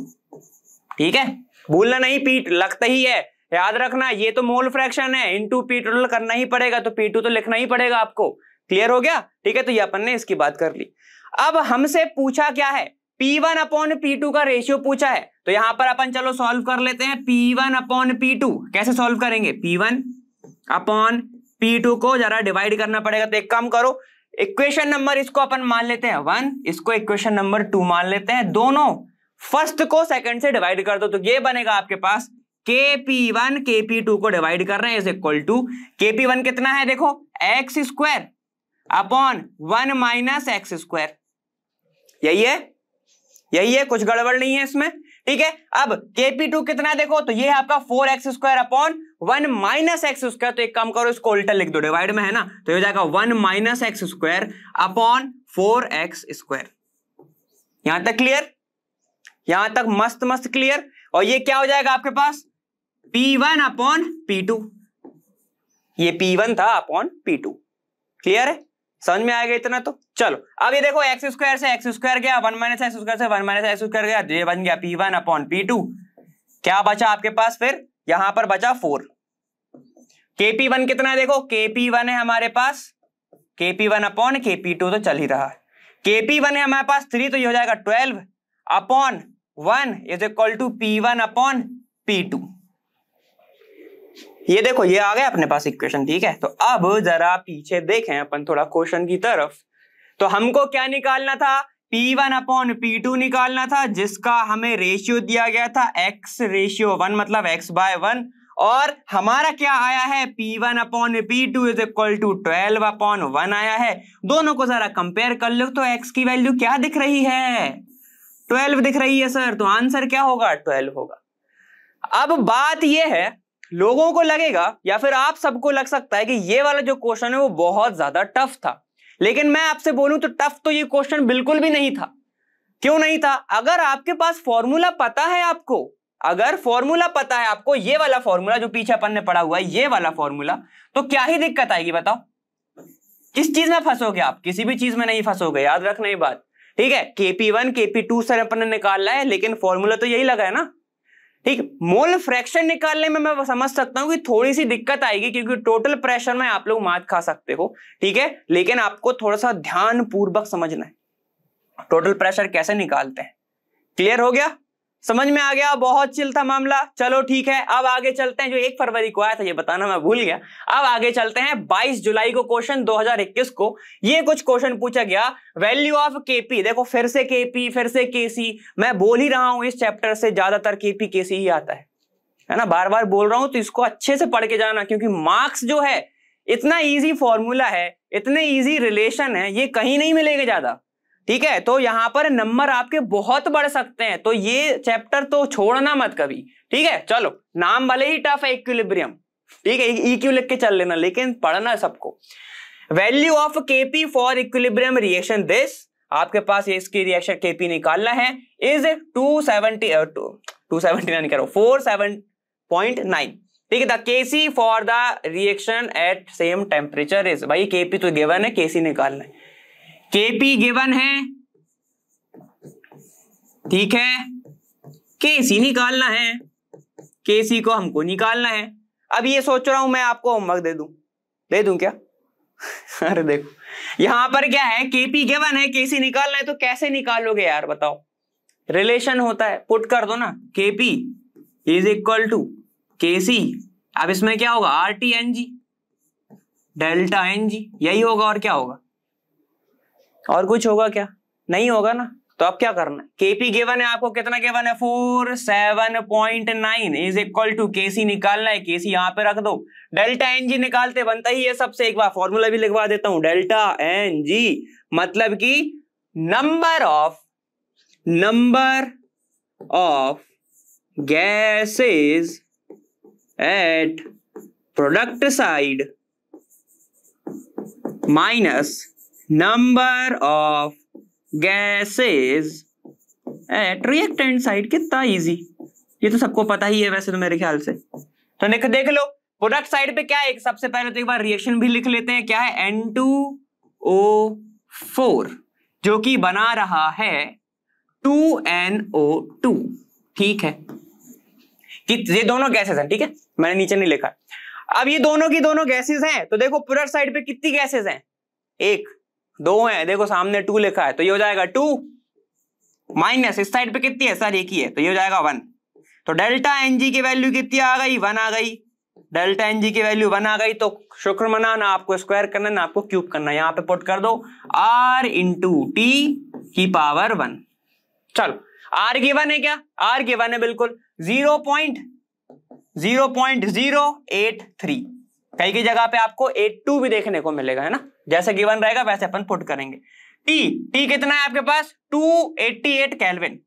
ठीक है भूलना नहीं पी लगता ही है याद रखना ये तो मोल फ्रैक्शन है इनटू पी टोटल करना ही पड़ेगा तो पी टू तो लिखना ही पड़ेगा आपको क्लियर हो गया ठीक है तो ये अपन ने इसकी बात कर ली अब हमसे पूछा क्या है P one upon P two का रेशियो पूछा है तो यहां पर अपन चलो सॉल्व कर लेते हैं P one upon P two कैसे सॉल्व करेंगे P one upon P two को जरा डिवाइड करना पड़ेगा तो एक काम करो इक्वेशन नंबर इसको अपन मान लेते हैं वन इसको इक्वेशन नंबर टू मान लेते हैं दोनों फर्स्ट को सेकंड से डिवाइड कर दो तो ये बनेगा आपके पास K P one K P two को डिवाइड कर रहे हैं is equal to K P one कितना है देखो x square upon one minus x square यही है यही है कुछ गड़बड़ नहीं है इसमें ठीक है अब पी टू कितना देखो तो ये है आपका four x square upon one minus x square तो एक काम करो इसको उल्टा लिख दो डिवाइड में है ना तो ये हो जाएगा one minus x square upon four x square यहां तक क्लियर यहां तक मस्त मस्त क्लियर और ये क्या हो जाएगा आपके पास P one upon P two ये पी वन था अपॉन पी टू क्लियर है समझ में आएगा इतना तो चलो अब ये देखो एक्स स्क्वायर से एक्स स्क्वायर गया वन माइनस एक्स स्क्वायर से वन माइनस एक्स स्क्वायर गया ये बन गया P one upon P two क्या बचा आपके पास फिर यहां पर बचा फोर केपी वन कितना है देखो केपी वन है हमारे पास KP one upon KP two तो चल ही रहा है केपी वन है हमारे पास थ्री तो ये हो जाएगा twelve upon one is equal to P one upon P two ये देखो ये आ गया अपने पास इक्वेशन ठीक है तो अब जरा पीछे देखें अपन थोड़ा क्वेश्चन की तरफ तो हमको क्या निकालना था P1 वन अपॉन पी निकालना था जिसका हमें रेशियो दिया गया था x रेशियो वन मतलब x बाय वन और हमारा क्या आया है P1 one upon P two is equal to twelve upon one आया है दोनों को जरा कंपेयर कर लो तो x की वैल्यू क्या दिख रही है ट्वेल्व दिख रही है सर तो आंसर क्या होगा ट्वेल्व होगा अब बात यह है लोगों को लगेगा या फिर आप सबको लग सकता है कि ये वाला जो क्वेश्चन है वो बहुत ज्यादा टफ था लेकिन मैं आपसे बोलूं तो टफ तो ये क्वेश्चन बिल्कुल भी नहीं था क्यों नहीं था अगर आपके पास फॉर्मूला पता है आपको अगर फॉर्मूला पता है आपको ये वाला फॉर्मूला जो पीछे अपन ने पढ़ा हुआ है ये वाला फॉर्मूला तो क्या ही दिक्कत आएगी बताओ किस चीज में फंसोगे आप किसी भी चीज में नहीं फंसोगे याद रखना ये बात ठीक है KP one KP two sir अपन ने निकालना है लेकिन फॉर्मूला तो यही लगा है ना ठीक मोल फ्रैक्शन निकालने में मैं समझ सकता हूं कि थोड़ी सी दिक्कत आएगी क्योंकि टोटल प्रेशर में आप लोग मात खा सकते हो ठीक है लेकिन आपको थोड़ा सा ध्यान पूर्वक समझना है टोटल प्रेशर कैसे निकालते हैं क्लियर हो गया समझ में आ गया बहुत चिल था मामला चलो ठीक है अब आगे चलते हैं जो एक फरवरी को आया था ये बताना मैं भूल गया अब आगे चलते हैं 22 जुलाई को क्वेश्चन 2021 को ये कुछ क्वेश्चन पूछा गया वैल्यू ऑफ केपी देखो फिर से केपी फिर से केसी मैं बोल ही रहा हूं इस चैप्टर से ज्यादातर केपी केसी ही आता है है ना बार बार बोल रहा हूं तो इसको अच्छे से पढ़ के जाना क्योंकि मार्क्स जो है इतना ईजी फॉर्मूला है इतने ईजी रिलेशन है ये कहीं नहीं मिलेंगे ज्यादा ठीक है तो यहां पर नंबर आपके बहुत बढ़ सकते हैं तो ये चैप्टर तो छोड़ना मत कभी ठीक है चलो नाम भले ही टफ है इक्विलिब्रियम ठीक है इक्यू e- e लिख के चल लेना लेकिन पढ़ना सबको value of KP for equilibrium reaction this आपके पास इसकी रिएक्शन केपी निकालना है is two seventy two seventy nine करो फोर सेवन पॉइंट नाइन ठीक है the KC for the reaction at same temperature is भाई केपी तो गिवन है केसी निकालना है केपी गिवन है ठीक है केसी निकालना है केसी को हमको निकालना है अब ये सोच रहा हूं मैं आपको होमवर्क दे दू दे दू क्या अरे देखो यहां पर क्या है केपी गिवन है केसी निकालना है तो कैसे निकालोगे यार बताओ रिलेशन होता है पुट कर दो ना KP is equal to KC अब इसमें क्या होगा R T N G delta N G यही होगा और क्या होगा और कुछ होगा क्या नहीं होगा ना तो अब क्या करना है केपी गेवन है आपको कितना गेवन है four seven point nine is equal to C निकालना है केसी यहाँ पे रख दो डेल्टा एन जी निकालते बनता ही है सबसे एक बार फॉर्मूला भी लिखवा देता हूं डेल्टा एन जी मतलब कि number of number of gases at product side minus number of gases at reactant side कितना इजी ये तो सबको पता ही है वैसे तो मेरे ख्याल से तो देख देख लो प्रोडक्ट साइड पे क्या है सबसे पहले तो एक बार रिएक्शन भी लिख लेते हैं क्या है एन टू ओ फोर जो कि बना रहा है टू एन ओ टू ठीक है कि ये दोनों गैसेस हैं ठीक है मैंने नीचे नहीं लिखा अब ये दोनों की दोनों गैसेस हैं तो देखो प्रोडक्ट साइड पे कितनी गैसेस हैं एक दो है देखो सामने टू लिखा है तो ये हो जाएगा टू माइनस इस साइड पे कितनी है सर एक ही है तो ये हो जाएगा वन तो डेल्टा एनजी की वैल्यू कितनी आ गई वन आ गई डेल्टा एनजी की वैल्यू वन आ गई तो शुक्र मना ना आपको स्क्वायर करना ना आपको क्यूब करना यहाँ पे पुट कर दो आर इंटू टी की पावर वन चलो आर वन है क्या आर वन है बिल्कुल zero point zero point zero eight three कई की जगह पे आपको एट टू भी देखने को मिलेगा है ना जैसे गिवन रहेगा वैसे अपन पुट करेंगे टी टी कितना है आपके पास टू एट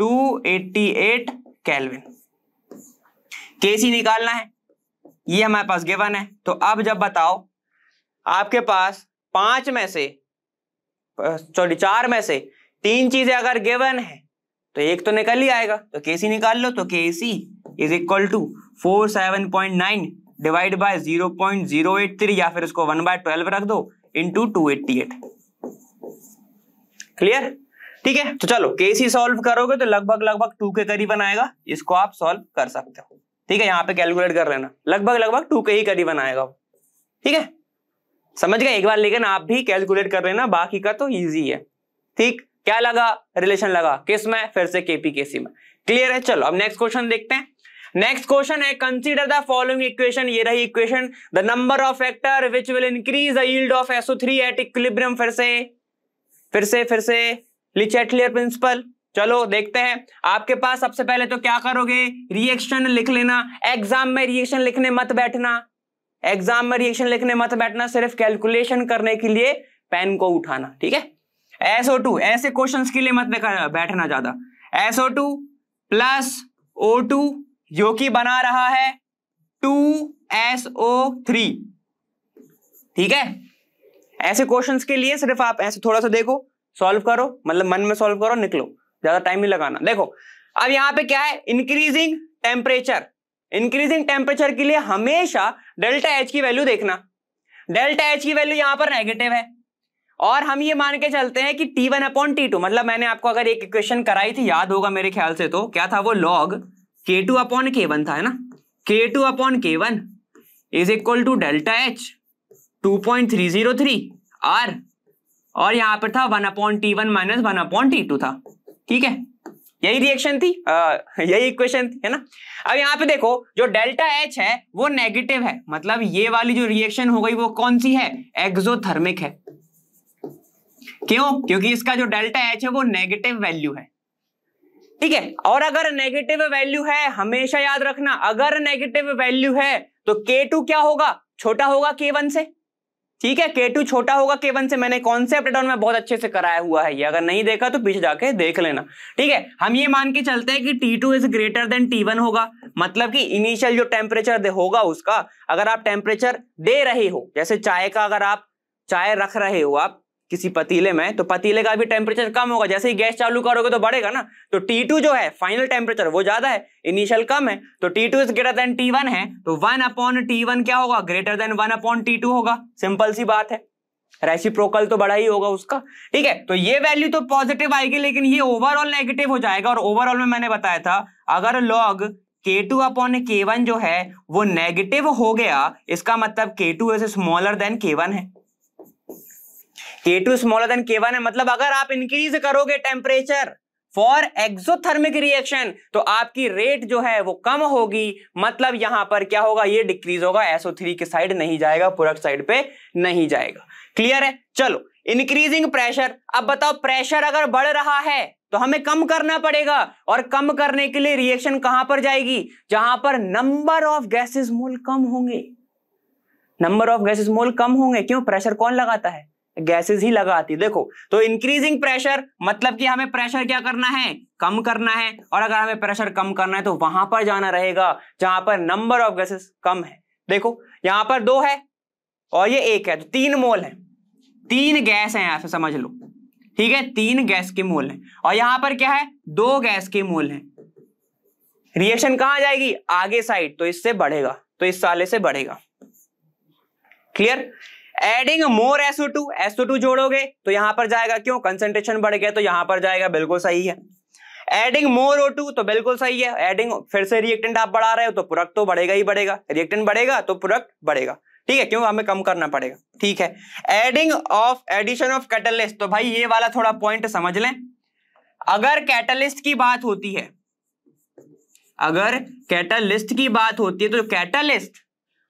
288 के केसी निकालना है ये हमारे पास गिवन है तो अब जब बताओ आपके पास पांच में से सॉरी चार में से तीन चीजें अगर गिवन है तो एक तो निकल ही आएगा तो केसी निकाल लो तो KC is equal to four seven point nine divide by 0.083 या फिर उसको 1 बाय ट्वेल्व रख दो इंटू टू क्लियर ठीक है तो चलो केसी सॉल्व करोगे तो लगभग लगभग टू के करीबन आएगा इसको आप सॉल्व कर सकते हो ठीक है यहाँ पे कैलकुलेट कर लेना लगभग लगभग टू के ही करीबन आएगा ठीक है समझ गए एक बार लेकिन आप भी कैलकुलेट कर लेना बाकी का तो ईजी है ठीक क्या लगा रिलेशन लगा किस में फिर से केपी केसी में क्लियर है चलो अब नेक्स्ट क्वेश्चन देखते हैं नेक्स्ट क्वेश्चन है कंसीडर द फॉलोइंग इक्वेशन ये रही equation the number of factor which will increase the yield of three at equilibrium फिर से फिर से फिर से लिचेटलियर प्रिंसिपल चलो देखते हैं आपके पास सबसे पहले तो क्या करोगे रिएक्शन लिख लेना एग्जाम में रिएक्शन लिखने मत बैठना एग्जाम में रिएक्शन लिखने मत बैठना सिर्फ कैलकुलेशन करने के लिए पेन को उठाना ठीक है एसओ टू ऐसे क्वेश्चंस के लिए मत बैठना ज्यादा SO two plus O two जो कि बना रहा है टू एस ओ थ्री ठीक है ऐसे क्वेश्चंस के लिए सिर्फ आप ऐसे थोड़ा सा देखो सॉल्व करो मतलब मन में सॉल्व करो निकलो ज्यादा टाइम नहीं लगाना देखो अब यहां पे क्या है इंक्रीजिंग टेम्परेचर इंक्रीजिंग टेम्परेचर के लिए हमेशा डेल्टा एच की वैल्यू देखना डेल्टा एच की वैल्यू यहां पर नेगेटिव है और हम ये मान के चलते हैं कि T one upon T two मतलब मैंने आपको अगर एक इक्वेशन कराई थी याद होगा मेरे ख्याल से तो क्या था वो लॉग के टू अपॉन के वन था है ना K two upon K one is equal to delta H two point three zero three R और यहां पर था one upon T one minus one upon T two था ठीक है यही रिएक्शन थी आ, यही इक्वेशन थी है ना अब यहाँ पे देखो जो डेल्टा एच है वो नेगेटिव है मतलब ये वाली जो रिएक्शन हो गई वो कौन सी है एक्सोथर्मिक है क्यों क्योंकि इसका जो डेल्टा एच है वो नेगेटिव वैल्यू है ठीक है और अगर नेगेटिव वैल्यू है हमेशा याद रखना अगर नेगेटिव वैल्यू है तो के टू क्या होगा छोटा होगा के वन से ठीक है के टू छोटा होगा के वन से मैंने कॉन्सेप्ट डाउन में बहुत अच्छे से कराया हुआ है ये अगर नहीं देखा तो पीछे जाके देख लेना ठीक है हम ये मान के चलते हैं कि T two is greater than T one होगा मतलब कि इनिशियल जो टेम्परेचर होगा उसका अगर आप टेम्परेचर दे रहे हो जैसे चाय का अगर आप चाय रख रहे हो आप किसी पतीले में तो पतीले का भी टेम्परेचर कम होगा जैसे ही गैस चालू करोगे तो बढ़ेगा ना तो T2 जो है फाइनल टेम्परेचर वो ज्यादा है इनिशियल कम है तो T2 to is greater then T1 है तो 1 अपॉन T1 क्या होगा ग्रेटर देन 1 अपॉन T2 होगा सिंपल सी बात है रेसिप्रोकल तो बड़ा ही होगा उसका ठीक है तो ये वैल्यू तो पॉजिटिव आएगी लेकिन ये ओवरऑल नेगेटिव हो जाएगा और ओवरऑल में मैंने बताया था अगर लॉग के टू अपॉन के वन जो है वो नेगेटिव हो गया इसका मतलब K two is smaller than K one है K two smaller than K one है मतलब अगर आप इंक्रीज करोगे टेम्परेचर फॉर एक्सोथर्मिक रिएक्शन तो आपकी रेट जो है वो कम होगी मतलब यहां पर क्या होगा ये डिक्रीज होगा एसओ थ्री के साइड नहीं जाएगा पुरक साइड पे नहीं जाएगा क्लियर है चलो इंक्रीजिंग प्रेशर अब बताओ प्रेशर अगर बढ़ रहा है तो हमें कम करना पड़ेगा और कम करने के लिए रिएक्शन कहां पर जाएगी जहां पर नंबर ऑफ गैसेज मोल कम होंगे नंबर ऑफ गैसेज मोल कम होंगे क्यों प्रेशर कौन लगाता है गैसेस ही लगाती देखो तो इंक्रीजिंग प्रेशर मतलब कि हमें प्रेशर क्या करना है कम करना है और अगर हमें प्रेशर कम करना है तो वहां पर जाना रहेगा जहां पर नंबर ऑफ गैसेस कम है देखो यहां पर दो है और ये एक है तो तीन मोल है तीन गैस है यहां से समझ लो ठीक है तीन गैस के मोल है और यहां पर क्या है दो गैस के मोल है रिएक्शन कहां जाएगी आगे साइड तो इससे बढ़ेगा तो इस साले से बढ़ेगा clear adding more SO two SO two जोड़ोगे तो यहां पर जाएगा क्यों कंसेंट्रेशन बढ़ गया तो यहां पर जाएगा बिल्कुल सही है एडिंग मोर ओ टू तो बिल्कुल सही है एडिंग फिर से रिएक्टेंट आप बढ़ा रहे हो तो प्रोडक्ट तो बढ़ेगा ही बढ़ेगा रिएक्टेंट बढ़ेगा तो प्रोडक्ट बढ़ेगा ठीक है क्यों हमें कम करना पड़ेगा ठीक है adding of addition of catalyst तो भाई ये वाला थोड़ा पॉइंट समझ लें अगर कैटलिस्ट की बात होती है अगर कैटलिस्ट की बात होती है तो कैटलिस्ट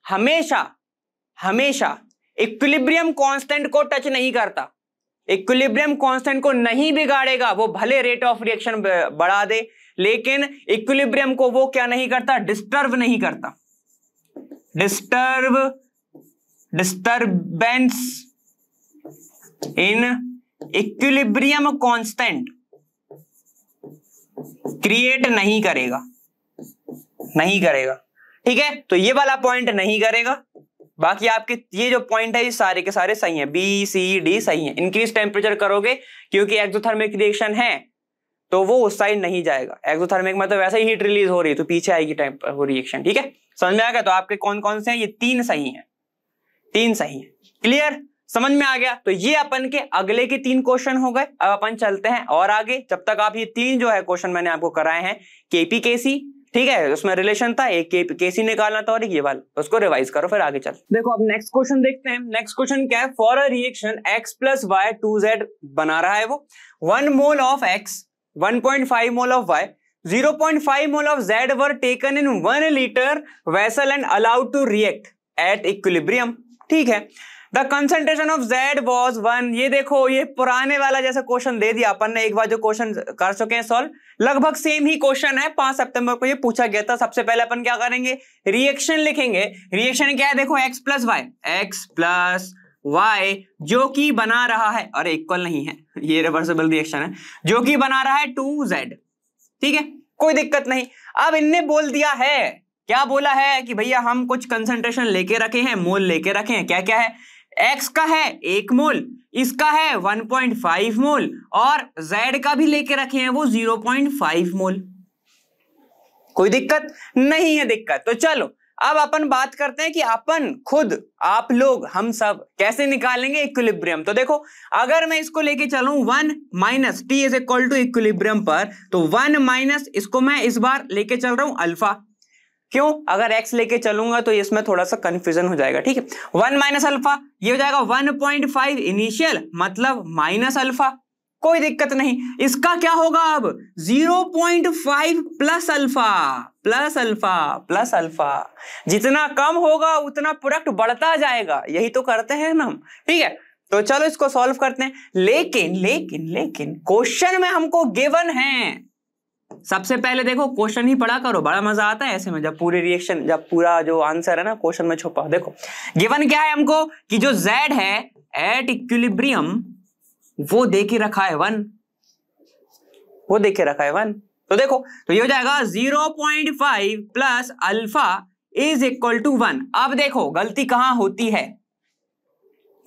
हमेशा हमेशा इक्विलिब्रियम कांस्टेंट को टच नहीं करता इक्विलिब्रियम कांस्टेंट को नहीं बिगाड़ेगा वो भले रेट ऑफ रिएक्शन बढ़ा दे लेकिन इक्विलिब्रियम को वो क्या नहीं करता डिस्टर्ब नहीं करता disturb disturbance in equilibrium constant create नहीं करेगा नहीं करेगा ठीक है तो ये वाला पॉइंट नहीं करेगा बाकी आपके ये जो पॉइंट है ये सारे के सारे सही हैं बी सी डी सही हैं इंक्रीज टेम्परेचर करोगे क्योंकि एक्सोथर्मिक रिएक्शन है तो वो उस साइड नहीं जाएगा एक्सोथर्मिक मतलब तो वैसे ही हीट रिलीज हो रही है तो पीछे आएगी वो रिएक्शन ठीक है समझ में आ गया तो आपके कौन कौन से हैं ये तीन सही हैं तीन सही हैं क्लियर समझ में आ गया तो ये अपन के अगले के तीन क्वेश्चन हो गए अब अपन चलते हैं और आगे जब तक आप ये तीन जो है क्वेश्चन मैंने आपको कराए हैं केपी केसी ठीक है उसमें रिलेशन था एक के, केसी निकालना था और ये वाला उसको रिवाइज करो फिर आगे चल देखो अब नेक्स्ट क्वेश्चन देखते हैं नेक्स्ट क्वेश्चन क्या है for a reaction X plus Y two Z बना रहा है वो one mole of X one point five mole of Y 0.5 mole of Z were taken in 1 liter vessel and allowed to react at equilibrium. ठीक है the concentration of Z was one ये देखो ये पुराने वाला जैसा क्वेश्चन दे दिया अपन ने एक बार जो क्वेश्चन कर चुके हैं सॉल्व लगभग सेम ही क्वेश्चन है पांच सितंबर को ये पूछा गया था सबसे पहले अपन क्या करेंगे रिएक्शन लिखेंगे रिएक्शन क्या है देखो X plus Y X plus Y जो कि बना रहा है और इक्वल नहीं है ये रिवर्सिबल रिएक्शन है जो कि बना रहा है टू जेड ठीक है कोई दिक्कत नहीं अब इनने बोल दिया है क्या बोला है कि भैया हम कुछ कंसंट्रेशन लेके रखे हैं मोल लेके रखे हैं क्या क्या है एक्स का है एक मोल इसका है 1.5 मोल और जेड का भी लेके रखे हैं वो 0.5 मोल कोई दिक्कत नहीं है दिक्कत तो चलो अब अपन बात करते हैं कि अपन खुद आप लोग हम सब कैसे निकालेंगे इक्विलिब्रियम तो देखो अगर मैं इसको लेके चलू one minus T is equal to equilibrium पर तो वन माइनस इसको मैं इस बार लेके चल रहा हूं अल्फा क्यों अगर x लेके चलूंगा तो इसमें थोड़ा सा कंफ्यूजन हो जाएगा ठीक है वन माइनस अल्फा ये हो जाएगा वन पॉइंट फाइव इनिशियल मतलब माइनस अल्फा कोई दिक्कत नहीं इसका क्या होगा अब zero point five plus alpha plus alpha plus alpha जितना कम होगा उतना प्रोडक्ट बढ़ता जाएगा यही तो करते हैं ना हम ठीक है तो चलो इसको सॉल्व करते हैं लेकिन लेकिन लेकिन क्वेश्चन में हमको गिवन है सबसे पहले देखो क्वेश्चन ही पढ़ा करो बड़ा मजा आता है ऐसे में जब पूरे रिएक्शन जब पूरा जो आंसर है ना क्वेश्चन में छुपा देखो गिवन क्या है हमको कि जो जेड है एट इक्विलिब्रियम वो देके रखा है वन वो देके रखा है वन तो देखो तो ये हो जाएगा zero point five plus alpha is equal to one अब देखो गलती कहां होती है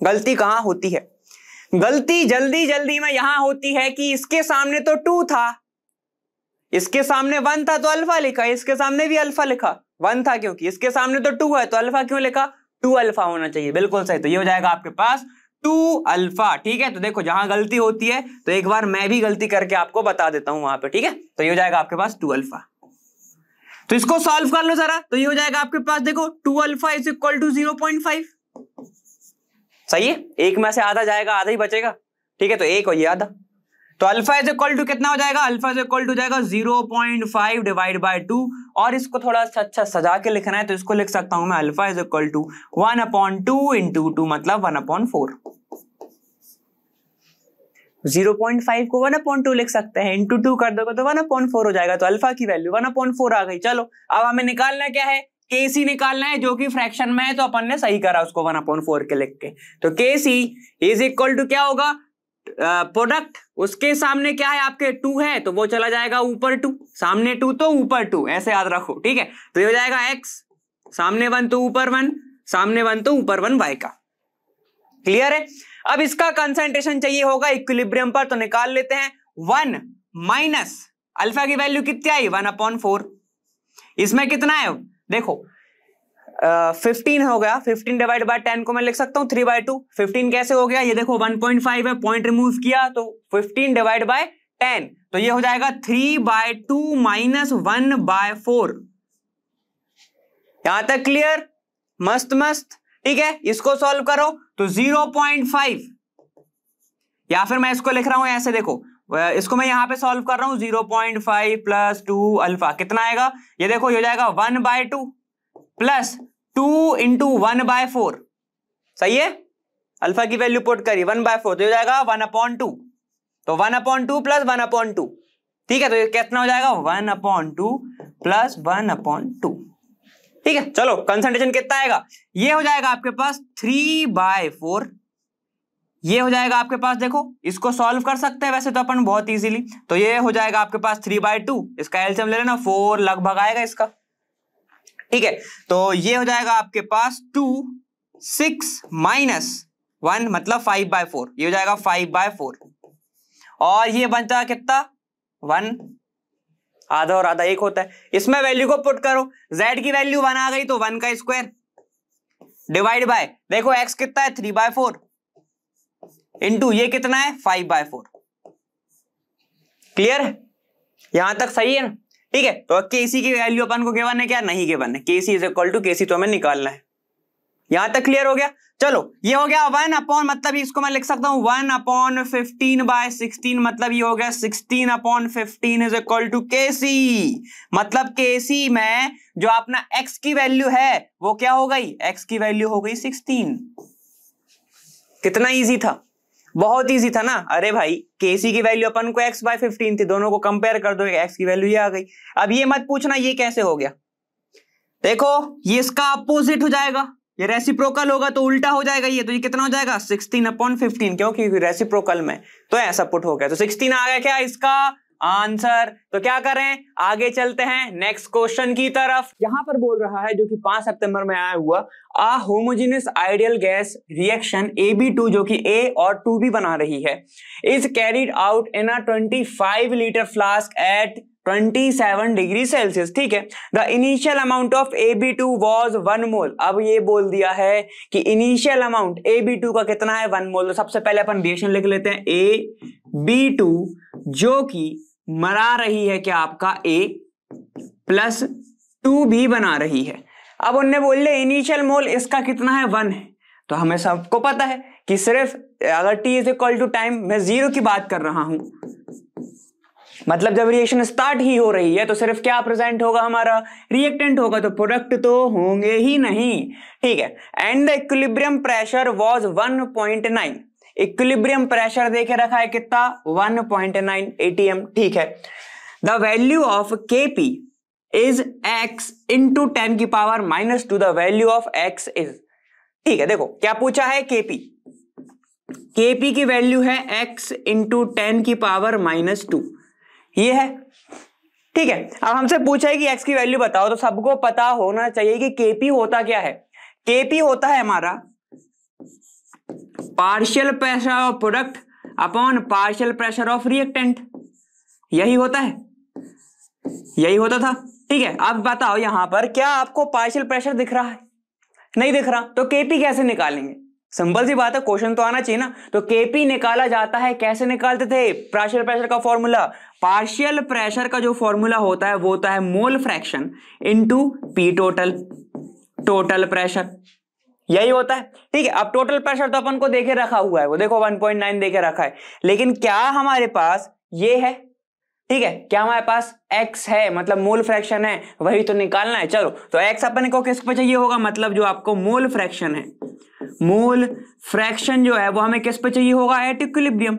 गलती कहां होती है गलती जल्दी जल्दी में यहां होती है कि इसके सामने तो टू था इसके सामने वन था तो अल्फा लिखा इसके सामने भी अल्फा लिखा वन था क्योंकि इसके सामने तो टू है तो अल्फा क्यों लिखा टू अल्फा होना चाहिए बिल्कुल सही तो ये हो जाएगा आपके पास टू अल्फा ठीक है तो देखो जहां गलती होती है तो एक बार मैं भी गलती करके आपको बता देता हूं वहां पे ठीक है तो ये हो जाएगा आपके पास टू अल्फा तो इसको सॉल्व कर लो जरा तो ये हो जाएगा आपके पास देखो two alpha is equal to zero point five सही है एक में से आधा जाएगा आधा ही बचेगा ठीक है तो एक और ये आधा तो अल्फा इज इक्वल टू कितना हो जाएगा अल्फा इज इक्वल टू जाएगा zero point five divide by two और इसको थोड़ा सा अच्छा सजा के लिखना है तो इसको लिख सकता हूं मैं alpha is equal to one upon two into two मतलब one upon four zero point five को वन अपॉइंट टू लिख सकते हैं इंटू टू कर दोगे तो वन अपॉइंट फोर हो जाएगा तो अल्फा की वैल्यू वन अपॉइंट फोर आ गई चलो अब हमें निकालना क्या है केसी निकालना है जो कि फ्रैक्शन में है तो अपन ने सही करा उसको वन अपॉइंट फोर के लिख के तो केसी इज इक्वल टू क्या होगा प्रोडक्ट uh, उसके सामने क्या है आपके टू है तो वो चला जाएगा ऊपर टू सामने टू तो ऊपर टू ऐसे याद रखो ठीक है तो ये हो जाएगा एक्स सामने वन तो ऊपर वन सामने वन तो ऊपर वन वाई का क्लियर है अब इसका कंसेंट्रेशन चाहिए होगा इक्विलिब्रियम पर तो निकाल लेते हैं वन माइनस अल्फा की वैल्यू कितनी आई वन अपॉन फोर इसमें कितना है देखो फिफ्टीन uh, हो गया फिफ्टीन डिवाइड बाय टेन को मैं लिख सकता हूँ थ्री बाय टू फिफ्टीन कैसे हो गया ये देखो वन पॉइंट फाइव है पॉइंट रिमूव किया तो फिफ्टीन डिवाइड बाय टेन तो ये हो जाएगा three by two minus one by four यहां तक क्लियर मस्त मस्त ठीक है इसको सॉल्व करो तो जीरो पॉइंट फाइव या फिर मैं इसको लिख रहा हूं ऐसे देखो इसको मैं यहां पे सॉल्व कर रहा हूं zero point five plus two alpha कितना आएगा ये देखो ये हो जाएगा one by two plus two into one by four सही है अल्फा की वैल्यू पुट करिए वन बाय फोर तो जाएगा वन अपॉन टू तो one upon two plus one upon two ठीक है तो ये कितना हो जाएगा one upon two plus one upon two ठीक है चलो कंसंट्रेशन कितना आएगा ये हो जाएगा आपके पास थ्री बाय फोर ये हो जाएगा आपके पास देखो इसको सॉल्व कर सकते हैं वैसे तो अपन बहुत इजीली तो ये हो जाएगा आपके पास थ्री बाय टू इसका एल्सियम ले लेना फोर लगभग आएगा इसका ठीक है तो ये हो जाएगा आपके पास टू सिक्स माइनस वन मतलब फाइव बाय फोर ये हो जाएगा फाइव बाय फोर और ये बनता है कितना वन आधा और आधा एक होता है इसमें वैल्यू को पुट करो z की वैल्यू वन आ गई तो वन का स्क्वायर डिवाइड बाय देखो x कितना है थ्री बाय फोर इंटू ये कितना है फाइव बाय फोर क्लियर यहां तक सही है ना ठीक है तो के सी की वैल्यू अपन को गिवन है क्या नहीं गिवन है के C is equal to K सी तो हमें निकालना है यहां तक क्लियर हो गया चलो ये हो गया वन अपॉन मतलब इसको मैं लिख सकता हूं one upon fifteen by sixteen मतलब ये हो गया sixteen upon fifteen is equal to K C मतलब के सी में जो अपना एक्स की वैल्यू है वो क्या हो गई एक्स की वैल्यू हो गई सिक्सटीन कितना इजी था बहुत ईजी था ना अरे भाई केसी की वैल्यू अपन को एक्स बाय फिफ्टीन थी दोनों को कंपेयर कर दो एक्स की वैल्यू ये आ गई अब ये मत पूछना ये कैसे हो गया देखो ये इसका अपोजिट हो जाएगा ये रेसिप्रोकल होगा तो उल्टा हो जाएगा ये तो ये कितना हो जाएगा सिक्सटीन अपॉन फिफ्टीन क्यों क्योंकि रेसिप्रोकल में तो ऐसा पुट हो गया तो सिक्सटीन आ गया क्या इसका आंसर तो क्या करें आगे चलते हैं नेक्स्ट क्वेश्चन की तरफ यहां पर बोल रहा है जो कि 5 सितंबर में आया हुआ a homogeneous ideal gas reaction A B two जो कि ए और टू बी बना रही है is carried out in a 25 litre flask at 27 degree Celsius ठीक है the initial amount of A B two was one mole अब ये बोल दिया है कि initial amount A B two का कितना है वन मोल तो सबसे पहले अपन रिएक्शन लिख लेते हैं ए बी टू जो कि मरा रही है क्या आपका ए प्लस टू भी बना रही है अब उनने बोल लिया इनिशियल मोल इसका कितना है वन है तो हमें सबको पता है कि सिर्फ अगर T is equal to time मैं जीरो की बात कर रहा हूं मतलब जब रिएक्शन स्टार्ट ही हो रही है तो सिर्फ क्या प्रेजेंट होगा हमारा रिएक्टेंट होगा तो प्रोडक्ट तो होंगे ही नहीं ठीक है and the equilibrium pressure was 1.9 equilibrium pressure देखे रखा है कितना 1.9 पॉइंट एटीएम ठीक है the value of K P is x into ten की power minus two the value of x is ठीक है देखो क्या पूछा है केपी केपी की वैल्यू है एक्स इंटू टेन की पावर माइनस टू ये है ठीक है अब हमसे पूछा है कि एक्स की वैल्यू बताओ तो सबको पता होना चाहिए कि केपी होता क्या है केपी होता है हमारा partial pressure of product upon partial pressure of reactant यही होता है यही होता था ठीक है अब बताओ यहां पर क्या आपको पार्शियल प्रेशर दिख रहा है नहीं दिख रहा तो केपी कैसे निकालेंगे सिंपल सी बात है क्वेश्चन तो आना चाहिए ना तो केपी निकाला जाता है कैसे निकालते थे पार्शियल प्रेशर का फॉर्मूला पार्शियल प्रेशर का जो फॉर्मूला होता है वो होता है mole fraction into P total total pressure यही होता है ठीक है अब टोटल प्रेशर तो अपन को देखे रखा हुआ है वो देखो 1.9 देखे रखा है लेकिन क्या हमारे पास ये है ठीक है क्या हमारे पास x है मतलब मोल फ्रैक्शन है वही तो निकालना है चलो तो x अपने को किस पे चाहिए होगा मतलब जो आपको मोल फ्रैक्शन है मोल फ्रैक्शन जो है वो हमें किस पे चाहिए होगा एट इक्विलिब्रियम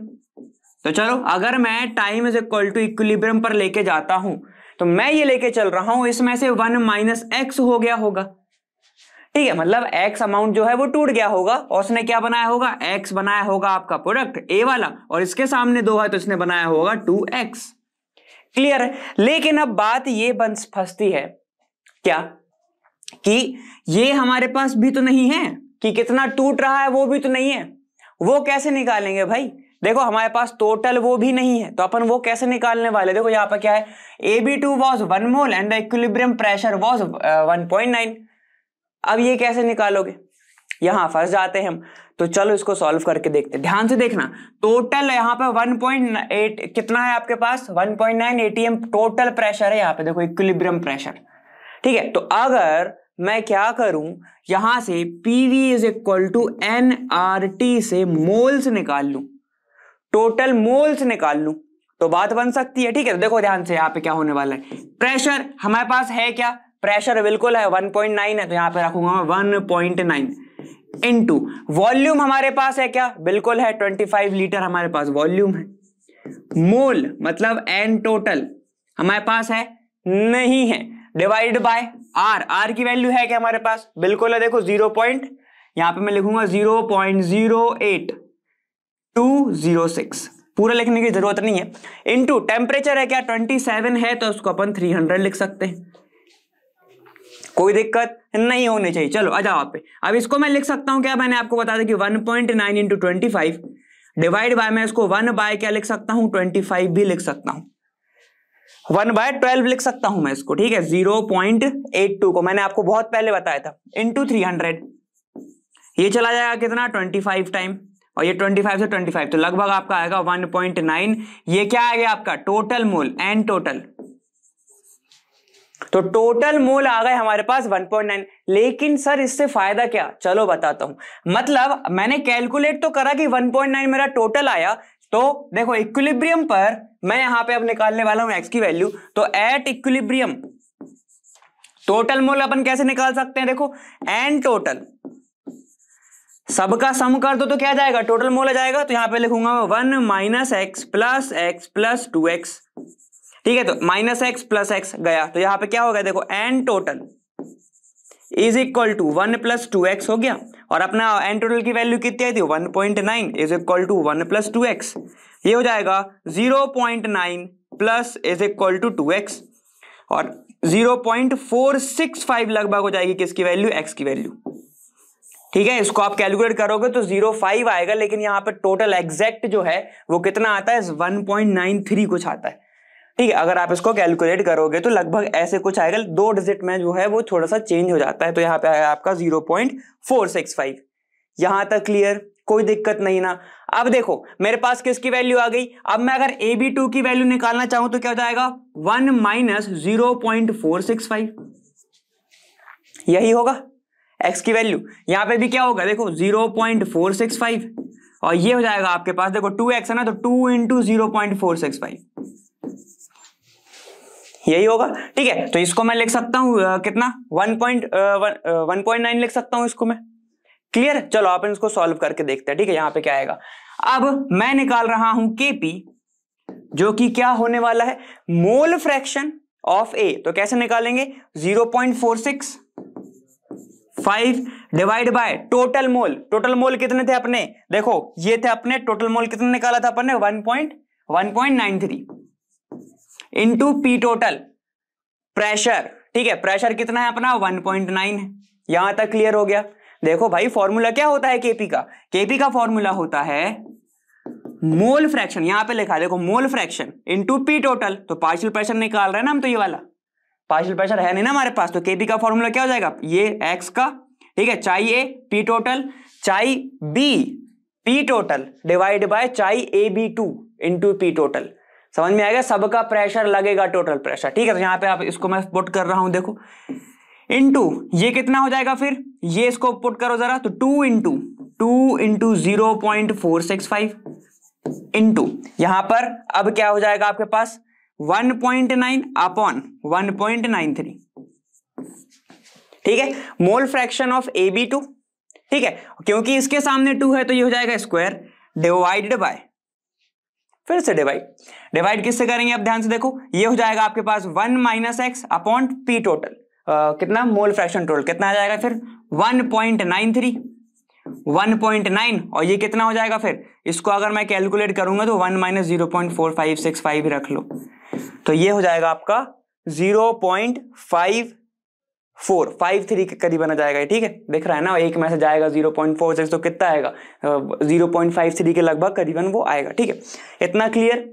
तो चलो अगर मैं time is equal to equilibrium पर लेके जाता हूं तो मैं ये लेके चल रहा हूं इसमें से वन माइनस एक्स हो गया होगा ठीक है मतलब एक्स अमाउंट जो है वो टूट गया होगा और उसने क्या बनाया होगा एक्स बनाया होगा आपका प्रोडक्ट ए वाला और इसके सामने दो है तो इसने बनाया होगा टू एक्स क्लियर है लेकिन अब बात ये बन फंसती है क्या कि ये हमारे पास भी तो नहीं है कि कितना टूट रहा है वो भी तो नहीं है वो कैसे निकालेंगे भाई देखो हमारे पास टोटल वो भी नहीं है तो अपन वो कैसे निकालने वाले देखो यहाँ पर क्या है A B two was one mole and equilibrium pressure was one point nine अब ये कैसे निकालोगे यहां फंस जाते हैं हम तो चलो इसको सॉल्व करके देखते हैं ध्यान से देखना टोटल यहाँ पे 1.8 कितना है आपके पास 1.9 एटीएम टोटल प्रेशर है यहां पे देखो इक्विलिब्रियम प्रेशर ठीक है तो अगर मैं क्या करूं यहां से V is equal to N R T से मोल्स निकाल लू टोटल मोल्स निकाल लू तो बात बन सकती है ठीक है तो देखो ध्यान से यहाँ पे क्या होने वाला है प्रेशर हमारे पास है क्या प्रेशर बिल्कुल है 1.9 है तो यहाँ पे रखूंगा मैं 1.9 इनटू वॉल्यूम हमारे पास है क्या बिल्कुल है 25 लीटर हमारे पास वॉल्यूम है मोल मतलब एन टोटल हमारे पास है नहीं है डिवाइड बाय आर आर की वैल्यू है क्या हमारे पास बिल्कुल है देखो जीरो पॉइंट यहां पे मैं लिखूंगा zero point zero eight two zero six पूरा लिखने की जरूरत नहीं है इनटू टेम्परेचर है क्या ट्वेंटी सेवन है तो उसको अपन थ्री हंड्रेड लिख सकते हैं कोई दिक्कत नहीं होनी चाहिए चलो आ जाओ आप पे अब इसको मैं लिख सकता हूँ क्या मैंने आपको बता दें कि one point nine into twenty five divide by मैं इसको वन बाय क्या लिख सकता हूँ ट्वेंटी फाइव भी लिख सकता हूँ वन बाय ट्वेल्व लिख सकता हूं मैं इसको ठीक है जीरो पॉइंट एट टू को मैंने आपको बहुत पहले बताया था इंटू थ्री हंड्रेड ये चला जाएगा कितना ट्वेंटी फाइव टाइम और ये 25 से 25 तो लगभग आपका आएगा 1.9 ये क्या आ गया आपका टोटल मोल एंड टोटल तो टोटल मोल आ गए हमारे पास 1.9 लेकिन सर इससे फायदा क्या चलो बताता हूं मतलब मैंने कैलकुलेट तो करा कि 1.9 मेरा टोटल आया तो देखो इक्विलिब्रियम पर मैं यहां पे अब निकालने वाला हूं एक्स की वैल्यू तो एट इक्विलिब्रियम टोटल मोल अपन कैसे निकाल सकते हैं देखो एन टोटल सबका सम कर दो तो क्या जाएगा टोटल मोल आ जाएगा तो यहां पे लिखूंगा one minus x plus x plus two x ठीक है तो माइनस एक्स प्लस एक्स गया तो यहाँ पे क्या होगा देखो N total is equal to one plus two x हो गया और अपना एन टोटल की वैल्यू कितनी आई थी one point nine is equal to one plus two x ये हो जाएगा zero point nine plus is equal to two x और zero point four six five लगभग हो जाएगी किसकी वैल्यू एक्स की वैल्यू ठीक है इसको आप कैलकुलेट करोगे तो जीरो फाइव आएगा लेकिन यहाँ पर टोटल एग्जैक्ट जो है वो कितना आता है वन पॉइंट नाइन थ्री कुछ आता है ठीक है अगर आप इसको कैलकुलेट करोगे तो लगभग ऐसे कुछ आएगा दो डिजिट में जो है वो थोड़ा सा चेंज हो जाता है तो यहाँ पे आया आपका zero point four six five यहां तक क्लियर कोई दिक्कत नहीं ना अब देखो मेरे पास किसकी वैल्यू आ गई अब मैं अगर ए बी टू की वैल्यू निकालना चाहूं तो क्या हो जाएगा one minus zero point four six five यही होगा एक्स की वैल्यू यहां पे भी क्या होगा देखो zero point four six five और ये हो जाएगा आपके पास देखो टू एक्स है ना तो two into zero point four six five यही होगा ठीक है तो इसको मैं लिख सकता हूँ कितना one point one point nine लिख सकता हूँ इसको मैं क्लियर चलो आप इसको सॉल्व करके देखते हैं ठीक है यहाँ पे क्या आएगा अब मैं निकाल रहा हूं केपी जो कि क्या होने वाला है मोल फ्रैक्शन ऑफ ए तो कैसे निकालेंगे zero point four six five divide by total mole total mole कितने थे अपने देखो ये थे अपने टोटल मोल कितने निकाला था point nine three into P total pressure ठीक है प्रेशर कितना है अपना 1.9 है यहां तक क्लियर हो गया देखो भाई फॉर्मूला क्या होता है केपी का केपी का फॉर्मूला होता है मोल फ्रैक्शन यहां पे लिखा देखो mole fraction into P total तो पार्शियल प्रेशर निकाल रहे हैं ना हम तो ये वाला पार्शियल प्रेशर है नहीं ना हमारे पास तो केपी का फॉर्मूला क्या हो जाएगा ये एक्स का ठीक है chi A P total chi B P total divide by chi A B two into P total समझ में आएगा सबका प्रेशर लगेगा टोटल प्रेशर ठीक है तो यहाँ पे आप इसको मैं पुट कर रहा हूं देखो इंटू ये कितना हो जाएगा फिर ये इसको पुट करो जरा तो two into two into zero point four six five into यहां पर अब क्या हो जाएगा आपके पास one point nine upon one point nine three ठीक है mole fraction of A B two ठीक है क्योंकि इसके सामने टू है तो ये हो जाएगा स्क्वायर डिवाइडेड बाय फिर से डिवाइड डिवाइड किससे करेंगे आप ध्यान से देखो ये हो जाएगा आपके पास one minus x upon P total कितना मोल फ्रैक्शन टोटल कितना आ जाएगा फिर one point nine three one point nine और ये कितना हो जाएगा फिर इसको अगर मैं कैलकुलेट करूंगा तो one minus zero point four five six five रख लो तो ये हो जाएगा आपका zero point five four five three के करीबन आ जाएगा ठीक है दिख रहा है ना एक मैसेज आएगा जीरो पॉइंट फोर सिक्स तो कितना आएगा जीरो पॉइंट फाइव थ्री के लगभग करीबन वो आएगा ठीक है इतना क्लियर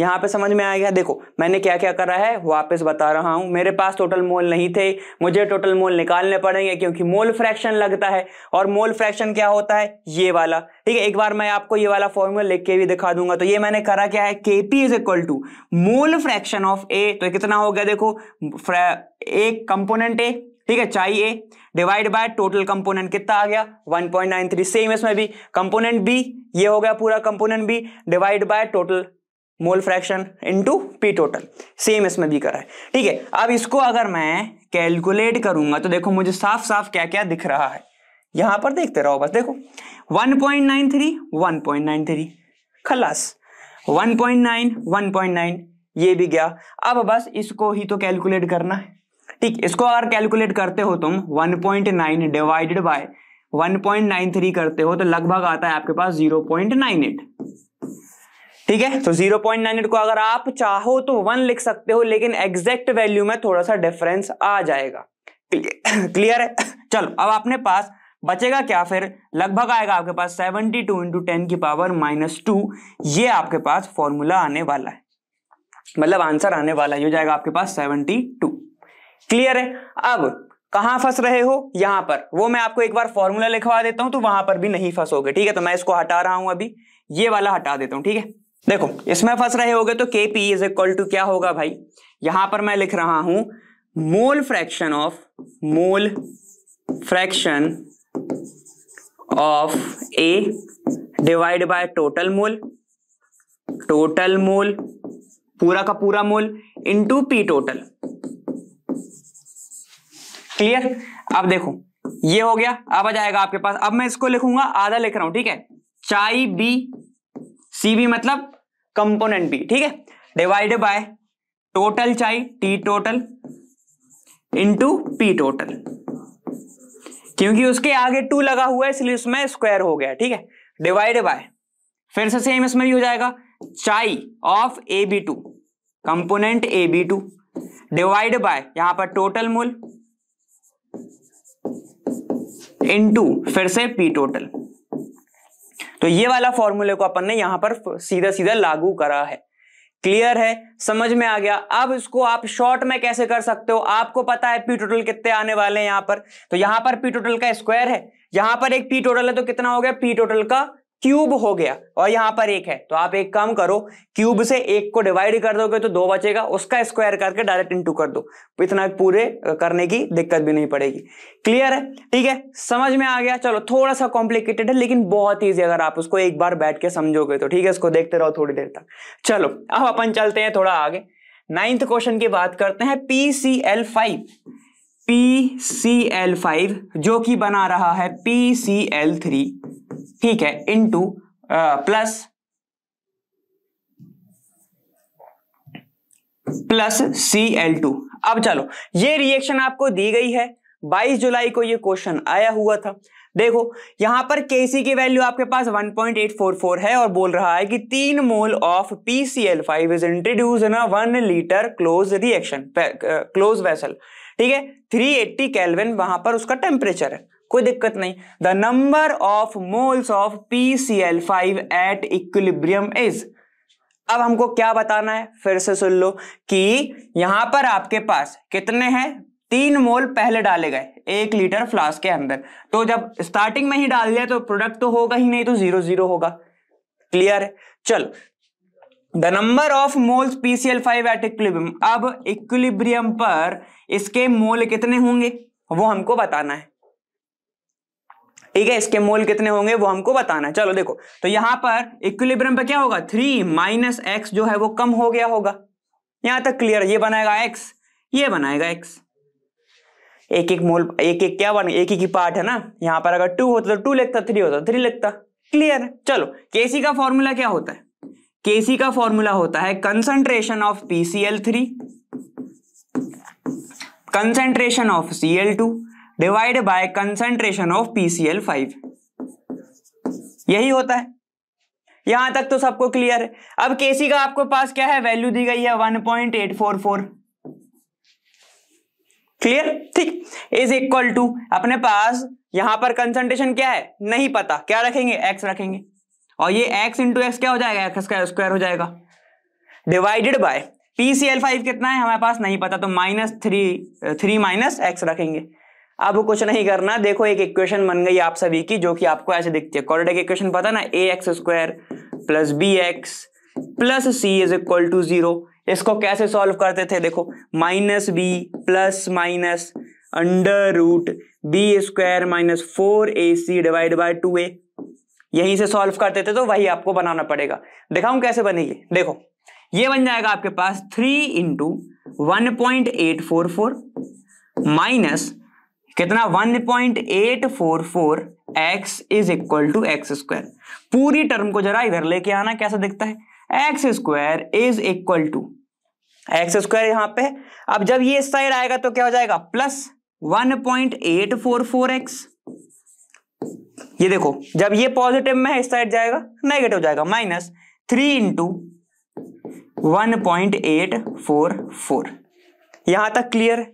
यहाँ पे समझ में आ गया देखो मैंने क्या क्या करा है वापस बता रहा हूँ मेरे पास टोटल मोल नहीं थे मुझे टोटल मोल निकालने पड़ेंगे क्योंकि मोल फ्रैक्शन लगता है और मोल फ्रैक्शन क्या होता है ये वाला ठीक है एक बार मैं आपको ये वाला फॉर्मूला लिख के भी दिखा दूंगा तो ये मैंने करा क्या है K P is equal to mole fraction of A तो कितना हो गया देखो एक कंपोनेंट ए ठीक है चाहिए डिवाइड बाय टोटल कंपोनेंट कितना आ गया 1.93 सेम इसमें भी कंपोनेंट बी ये हो गया पूरा component B divide by total mole fraction into P total same इसमें भी करा है ठीक है अब इसको अगर मैं कैलकुलेट करूंगा तो देखो मुझे साफ साफ क्या क्या दिख रहा है यहां पर देखते रहो बस देखो 1.93 1.93 खलास 1.9 1.9 ये भी गया अब बस इसको ही तो कैलकुलेट करना है ठीक इसको अगर कैलकुलेट करते हो तुम 1.9 डिवाइडेड बाय 1.93 करते हो तो लगभग आता है आपके पास 0.98 ठीक है तो एट को अगर आप चाहो तो वन लिख सकते हो लेकिन एग्जैक्ट वैल्यू में थोड़ा सा डिफरेंस आ जाएगा क्लियर है चलो अब आपने पास बचेगा क्या फिर लगभग आएगा आपके पास सेवनटी टू इंटू टेन की पावर माइनस टू ये आपके पास फॉर्मूला आने वाला है मतलब आंसर आने वाला है हो जाएगा आपके पास सेवनटी टू क्लियर है अब कहां फंस रहे हो यहां पर वो मैं आपको एक बार फॉर्मूला लिखवा देता हूं तो वहां पर भी नहीं फंसोगे ठीक है तो मैं इसको हटा रहा हूं अभी ये वाला हटा देता हूं ठीक है देखो इसमें फंस रहे होगे तो K P is equal to क्या होगा भाई यहां पर मैं लिख रहा हूं mole fraction of mole fraction of A divide by total mole total mole पूरा का पूरा mole into P total clear अब देखो ये हो गया अब आ जाएगा आपके पास अब मैं इसको लिखूंगा आधा लिख रहा हूं ठीक है चाई बी सीबी मतलब कंपोनेंट बी ठीक है divide by total chi T total into P total क्योंकि उसके आगे टू लगा हुआ है इसलिए उसमें स्क्वायर हो गया ठीक है डिवाइड बाय फिर से सेम इसमें भी हो जाएगा chi of A B two component A B two divide by यहां पर टोटल मूल इनटू फिर से पी टोटल तो ये वाला फॉर्मूले को अपन ने यहां पर सीधा सीधा लागू करा है क्लियर है समझ में आ गया अब इसको आप शॉर्ट में कैसे कर सकते हो आपको पता है पी टोटल कितने आने वाले हैं यहां पर तो यहां पर पी टोटल का स्क्वायर है यहां पर एक पी टोटल है तो कितना हो गया पी टोटल का क्यूब हो गया और यहां पर एक है तो आप एक काम करो क्यूब से एक को डिवाइड कर दोगे तो दो बचेगा उसका स्क्वायर करके डायरेक्ट इंटू कर दो इतना पूरे करने की दिक्कत भी नहीं पड़ेगी क्लियर है ठीक है समझ में आ गया चलो थोड़ा सा कॉम्प्लिकेटेड है लेकिन बहुत ईजी अगर आप उसको एक बार बैठ के समझोगे तो ठीक है उसको देखते रहो थोड़ी देर तक चलो अब अपन चलते हैं थोड़ा आगे नाइन्थ क्वेश्चन की बात करते हैं P C L five P C L five जो कि बना रहा है पी सी एल थ्री ठीक है into plus plus C L two अब चलो ये रिएक्शन आपको दी गई है 22 जुलाई को ये क्वेश्चन आया हुआ था देखो यहां पर सी की वैल्यू आपके पास 1.844 है और बोल रहा है कि तीन mole of PCl5 is introduce in one litre close reaction close vessel ठीक है 380 एट्टी कैलविन वहां पर उसका टेम्परेचर है कोई दिक्कत नहीं the number of moles of P C L five at equilibrium is अब हमको क्या बताना है फिर से सुन लो कि यहां पर आपके पास कितने हैं तीन मोल पहले डाले गए एक लीटर फ्लास्क के अंदर तो जब स्टार्टिंग में ही डाल दिया तो प्रोडक्ट तो होगा ही नहीं तो जीरो जीरो होगा क्लियर है चल the number of moles PCl five at equilibrium अब इक्विलिब्रियम पर इसके मोल कितने होंगे वो हमको बताना है ठीक है इसके मोल कितने होंगे वो हमको बताना है चलो देखो तो यहां पर इक्विलिब्रियम पे क्या होगा थ्री माइनस एक्स जो है वो कम हो गया होगा यहां तक क्लियर ये बनाएगा एक्स ये बनाएगा एक्स एक एक मोल एक एक क्या बनेगा एक एक ही पार्ट है ना यहां पर अगर टू होता तो टू लिखता थ्री होता थ्री तो लिखता क्लियर चलो केसी का फॉर्मूला क्या होता है केसी का फॉर्मूला होता है concentration of PCL three concentration of C L two divide by concentration of PCl five यही होता है यहां तक तो सबको क्लियर है अब केसी का आपको पास क्या है वैल्यू दी गई है 1.844 क्लियर ठीक इज इक्वल टू अपने पास यहां पर कंसंट्रेशन क्या है नहीं पता क्या रखेंगे एक्स रखेंगे और ये एक्स इंटू एक्स क्या हो जाएगा एक्स का स्क्वायर हो जाएगा डिवाइडेड बाय पीसीएल फाइव कितना है हमारे पास नहीं पता तो minus three three minus x रखेंगे अब कुछ नहीं करना देखो एक इक्वेशन बन गई आप सभी की जो कि आपको ऐसे दिखती है कॉर्डिनेट इक्वेशन पता ना A x square plus B x plus C is equal to zero इसको कैसे सॉल्व करते थे देखो minus B plus minus under root B square minus four A C divide by two A यहीं से solve करते थे तो वही आपको बनाना पड़ेगा दिखाऊं कैसे बनेगी देखो ये बन जाएगा आपके पास three into one point eight four four minus कितना 1.844 x is equal to x square पूरी टर्म को जरा इधर लेके आना कैसा दिखता है x square is equal to x square यहां पे अब जब ये साइड आएगा तो क्या हो जाएगा प्लस 1.844x ये देखो जब ये पॉजिटिव में इस साइड जाएगा नेगेटिव जाएगा minus three into one point eight four four यहां तक क्लियर है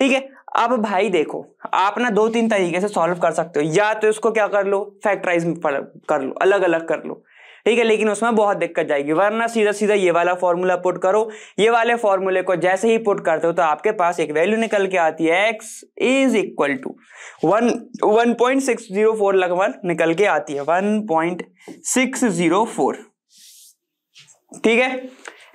ठीक है अब भाई देखो आप ना दो तीन तरीके से सॉल्व कर सकते हो या तो इसको क्या कर लो फैक्टराइज कर लो अलग अलग कर लो ठीक है लेकिन उसमें बहुत दिक्कत जाएगी वरना सीधा सीधा ये वाला फॉर्मूला पुट करो ये वाले फॉर्मूले को जैसे ही पुट करते हो तो आपके पास एक वैल्यू निकल के आती है x is equal to one one point six zero four लगभग निकल के आती है one point six zero four ठीक है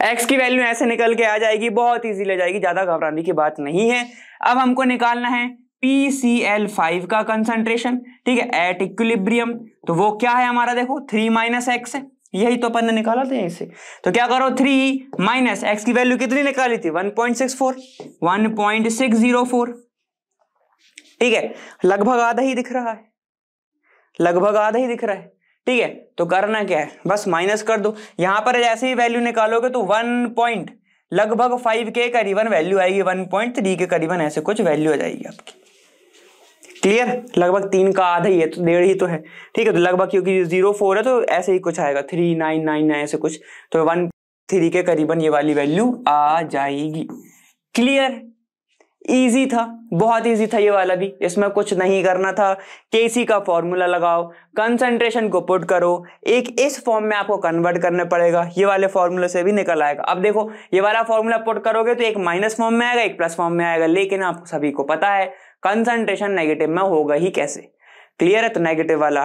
एक्स की वैल्यू ऐसे निकल के आ जाएगी बहुत ईजी ले जाएगी ज्यादा घबराने की बात नहीं है अब हमको निकालना है पी सी एल फाइव का कंसंट्रेशन ठीक है एट इक्विलिब्रियम तो वो क्या है हमारा देखो थ्री माइनस एक्स है यही तो अपन ने निकाला था यहीं से तो क्या करो थ्री माइनस एक्स की वैल्यू कितनी निकाली थी one point six four one point six zero four ठीक है लगभग आधा ही दिख रहा है लगभग आधा ही दिख रहा है ठीक है तो करना क्या है बस माइनस कर दो यहां पर जैसे ही वैल्यू निकालोगे तो वन पॉइंट लगभग फाइव के करीबन वैल्यू आएगी वन पॉइंट थ्री के करीबन ऐसे कुछ वैल्यू आ जाएगी आपकी क्लियर लगभग तीन का आधा ही है तो डेढ़ ही तो है ठीक है तो लगभग क्योंकि जीरो फोर है तो ऐसे ही कुछ आएगा थ्री नाइन नाइन नाइन ऐसे कुछ तो वन थ्री के करीबन ये वाली वैल्यू आ जाएगी क्लियर ईजी था बहुत ईजी था ये वाला भी इसमें कुछ नहीं करना था केसी का फॉर्मूला लगाओ कंसंट्रेशन को पुट करो एक इस फॉर्म में आपको कन्वर्ट करने पड़ेगा ये वाले फॉर्मूले से भी निकल आएगा अब देखो ये वाला फॉर्मूला पुट करोगे तो एक माइनस फॉर्म में आएगा एक प्लस फॉर्म में आएगा लेकिन आप सभी को पता है कंसनट्रेशन नेगेटिव में होगा ही कैसे क्लियर है तो नेगेटिव वाला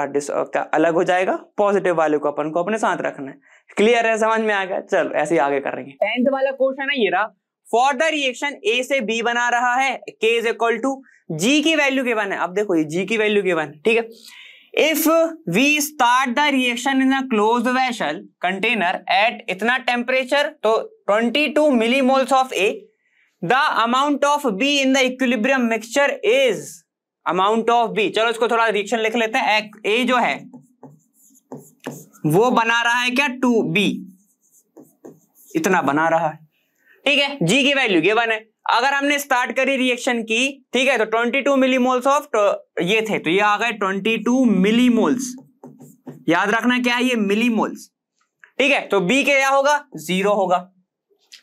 अलग हो जाएगा पॉजिटिव वाले को अपन को अपने साथ रखना है क्लियर है समझ में आ गया चलो ऐसे ही आगे करेंगे टेंथ वाला क्वेश्चन है ये रहा फॉर द रिएक्शन ए से बी बना रहा है के इज इक्वल टू जी की वैल्यू के वन है अब देखो ये जी की वैल्यू के है ठीक है if we start the reaction in a close vessel container at इतना टेम्परेचर तो 22 millimoles of A the amount of B in the equilibrium mixture is amount of B चलो इसको थोड़ा रिएक्शन लिख लेते हैं ए जो है वो बना रहा है क्या टू बी इतना बना रहा है ठीक है जी की वैल्यू गिवन है अगर हमने स्टार्ट करी रिएक्शन की ठीक है तो 22 मिलीमोल्स ऑफ ये थे तो ये आ गए 22 मिलीमोल्स याद रखना क्या है ये मिलीमोल्स ठीक है तो बी क्या होगा जीरो होगा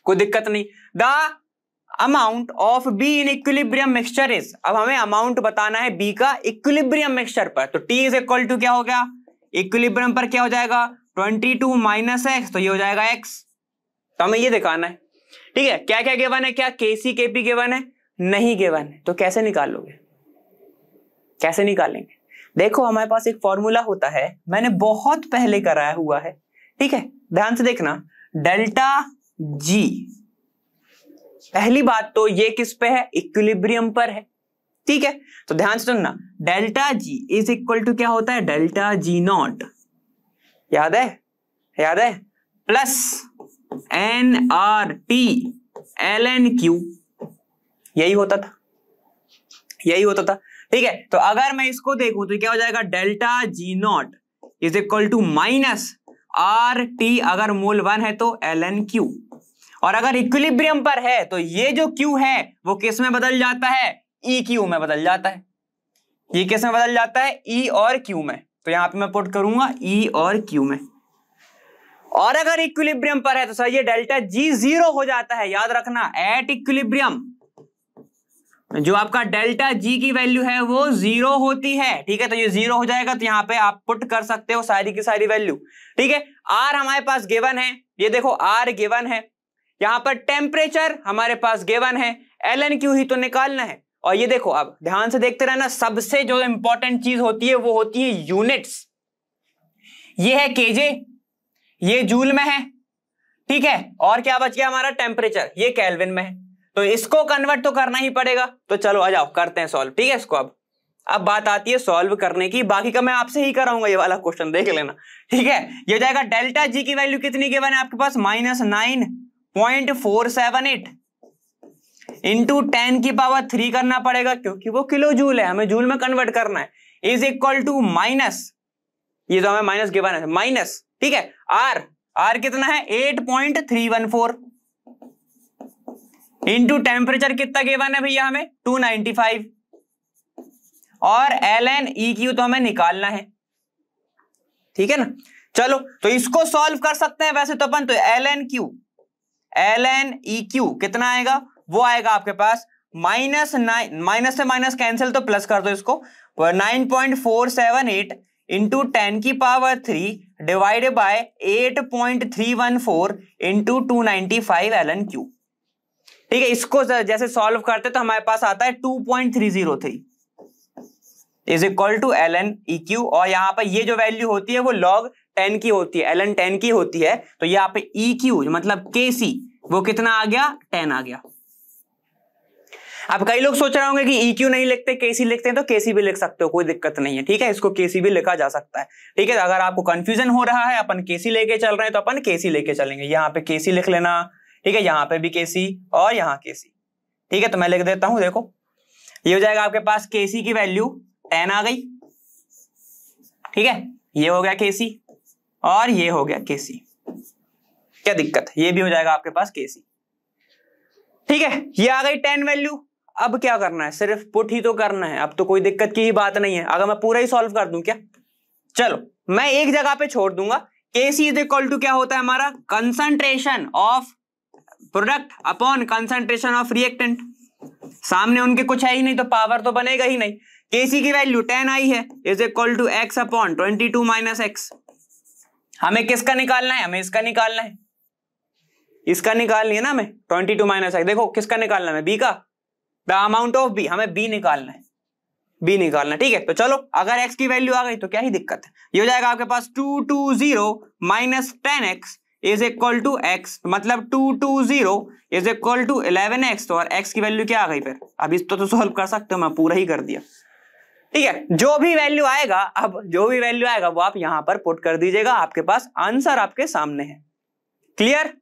कोई दिक्कत नहीं the amount of B in equilibrium mixture is अब हमें अमाउंट बताना है बी का इक्विलिब्रियम मिक्सचर पर तो टी इज इक्वल टू क्या हो गया इक्विलिब्रियम पर क्या हो जाएगा 22 टू माइनस एक्स तो ये हो जाएगा एक्स तो हमें ये दिखाना है ठीक है क्या क्या गेवन है क्या केसी केपी गेवन है नहीं गेवन है तो कैसे निकाल लोगे कैसे निकालेंगे देखो हमारे पास एक फॉर्मूला होता है मैंने बहुत पहले कराया हुआ है ठीक है ध्यान से देखना डेल्टा जी पहली बात तो ये किस पे है इक्विलिब्रियम पर है ठीक है तो ध्यान से सुनना delta G is equal to क्या होता है डेल्टा जी नॉट याद है याद है plus N R T L N Q यही होता था यही होता था ठीक है तो अगर मैं इसको देखूं तो क्या हो जाएगा delta G naught is equal to minus R T अगर मोल वन है तो एल एन क्यू और अगर इक्विलिब्रियम पर है तो ये जो क्यू है वो किस में बदल जाता है ई e क्यू में बदल जाता है ये e किस में बदल जाता है ई e और क्यू में तो यहां पे मैं पुट करूंगा ई e और क्यू में और अगर इक्विलिब्रियम पर है तो सर ये डेल्टा जी जीरो हो जाता है याद रखना एट इक्विलिब्रियम जो आपका डेल्टा जी की वैल्यू है वो जीरो होती है ठीक है तो ये जीरो हो जाएगा तो यहाँ पे आप पुट कर सकते हो सारी की सारी वैल्यू ठीक है आर हमारे पास गेवन है ये देखो आर गेवन है यहाँ पर टेम्परेचर हमारे पास गेवन है एल एन क्यू ही तो निकालना है और ये देखो अब ध्यान से देखते रहना सबसे जो इंपॉर्टेंट चीज होती है वो होती है यूनिट्स ये है केजे ये जूल में है ठीक है और क्या बच गया हमारा टेम्परेचर ये कैलविन में है तो इसको कन्वर्ट तो करना ही पड़ेगा तो चलो आ जाओ करते हैं सॉल्व ठीक है इसको अब अब बात आती है सॉल्व करने की बाकी का मैं आपसे ही कराऊंगा ये वाला क्वेश्चन देख लेना ठीक है ये जाएगा डेल्टा जी की वैल्यू कितनी गिवन है आपके पास minus nine point four seven eight into ten की पावर थ्री करना पड़ेगा क्योंकि वो किलो जूल है हमें जूल में कन्वर्ट करना है इज इक्वल टू माइनस ये जो हमें माइनस गिवन है माइनस ठीक है आर आर कितना है eight point three one four into temperature कितना गेवन है भैया हमें टू नाइनटी फाइव और एल एन ई क्यू तो हमें निकालना है ठीक है ना चलो तो इसको सॉल्व कर सकते हैं वैसे तो अपन तो L N Q L N E Q कितना आएगा वो आएगा आपके पास माइनस नाइन माइनस से माइनस कैंसिल तो प्लस कर दो इसको nine point four seven eight into ten की power three divide by eight point three one four into two ninety five L N Q ठीक है इसको जैसे सॉल्व करते तो हमारे पास आता है two point three zero three is equal to L N E Q और यहाँ पर ये जो वैल्यू होती है वो लॉग टेन की होती है एल एन टेन की होती है तो यहाँ पे ई क्यू मतलब के सी वो कितना आ गया टेन आ गया अब कई लोग सोच रहे होंगे कि ई e क्यू नहीं लिखते केसी लिखते हैं तो केसी भी लिख सकते हो कोई दिक्कत नहीं है ठीक है इसको केसी भी लिखा जा सकता है ठीक है अगर आपको कंफ्यूजन हो रहा है अपन केसी लेके चल रहे हैं तो अपन केसी लेके चलेंगे यहाँ पे केसी लिख लेना ठीक है यहाँ पे भी केसी और यहाँ केसी ठीक है तो मैं लिख देता हूं देखो ये हो जाएगा आपके पास केसी की वैल्यू टेन आ गई ठीक है ये हो गया केसी और ये हो गया केसी क्या दिक्कत ये भी हो जाएगा आपके पास केसी ठीक है ये आ गई टेन वैल्यू अब क्या करना है सिर्फ पुट ही तो करना है अब तो कोई दिक्कत की ही बात नहीं है अगर मैं पूरा ही सॉल्व कर दूं क्या चलो मैं एक जगह पे छोड़ दूंगा केसी इज इक्वल टू क्या होता है हमारा concentration of product upon concentration of reactant सामने उनके कुछ है ही नहीं तो पावर तो बनेगा ही नहीं केसी की वैल्यू टेन आई है is equal to x upon twenty two minus X हमें किसका निकालना है हमें इसका निकालना है इसका निकालनी है ना हमें ट्वेंटी टू माइनस एक्स देखो किसका निकालना है बी का द अमाउंट ऑफ बी हमें बी निकालना है बी निकालना ठीक है तो चलो अगर एक्स की वैल्यू आ गई तो क्या ही दिक्कत है ये हो जाएगा आपके पास two two zero minus ten X is equal to X मतलब two two zero is equal to eleven X तो और एक्स की वैल्यू क्या आ गई फिर अब इस तो, तो सॉल्व कर सकते हो मैं पूरा ही कर दिया ठीक है जो भी वैल्यू आएगा अब जो भी वैल्यू आएगा वो आप यहां पर पुट कर दीजिएगा आपके पास आंसर आपके सामने है क्लियर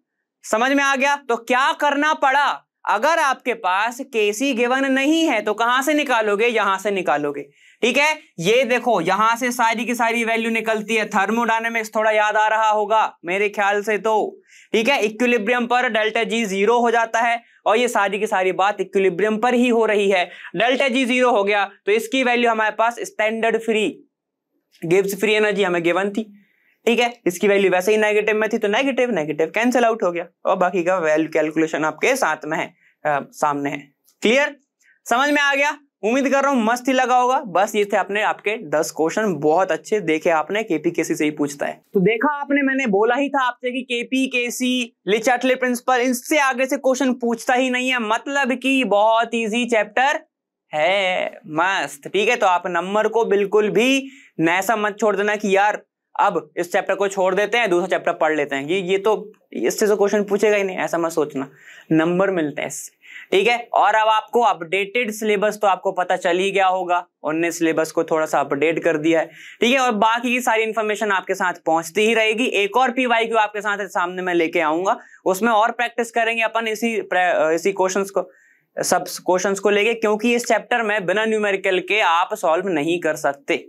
समझ में आ गया तो क्या करना पड़ा अगर आपके पास केसी गिवन नहीं है तो कहां से निकालोगे यहां से निकालोगे ठीक है ये देखो यहां से सारी की सारी वैल्यू निकलती है थर्मोडाइनमिक्स थोड़ा याद आ रहा होगा मेरे ख्याल से तो ठीक है इक्विलिब्रियम पर डेल्टा जी जीरो हो जाता है और ये सारी की सारी बात इक्विलिब्रियम पर ही हो रही है डेल्टा जी जीरो हो गया तो इसकी वैल्यू हमारे पास standard free Gibbs free energy हमें गिवन थी ठीक है इसकी वैल्यू वैसे ही नेगेटिव में थी तो नेगेटिव नेगेटिव कैंसिल आउट हो गया और बाकी का वैल्यू कैलकुलेशन आपके साथ में है आ, सामने है क्लियर समझ में आ गया उम्मीद कर रहा हूं मस्त ही लगा होगा बस ये थे आपने आपके दस क्वेश्चन बहुत अच्छे देखे आपने केसी से ही पूछता है तो देखा आपने मैंने बोला ही था आपसे कि केसी लिचाटले प्रिंसिपल इनसे आगे से क्वेश्चन पूछता ही नहीं है मतलब कि बहुत इजी चैप्टर है मस्त ठीक है तो आप नंबर को बिल्कुल भी नैसा मत छोड़ देना कि यार अब इस चैप्टर को छोड़ देते हैं दूसरा चैप्टर पढ़ लेते हैं ये ये तो इससे तो क्वेश्चन पूछेगा ही नहीं ऐसा मत सोचना नंबर मिलते हैं इससे ठीक है और अब आपको अपडेटेड सिलेबस तो आपको पता चल ही गया होगा उनने सिलेबस को थोड़ा सा अपडेट कर दिया है ठीक है और बाकी की सारी इन्फॉर्मेशन आपके साथ पहुंचती ही रहेगी एक और वाई क्यू आपके साथ सामने मैं लेके आऊंगा उसमें और प्रैक्टिस करेंगे अपन इसी इसी क्वेश्चन को सब क्वेश्चन को लेके क्योंकि इस चैप्टर में बिना न्यूमेरिकल के आप सॉल्व नहीं कर सकते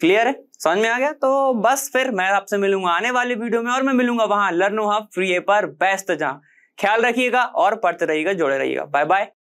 क्लियर है समझ में आ गया तो बस फिर मैं आपसे मिलूंगा आने वाले वीडियो में और मैं मिलूंगा वहां लर्नो हब फ्री ए पर बेस्ट जहां ख्याल रखिएगा और पढ़ते रहिएगा जुड़े रहिएगा बाय बाय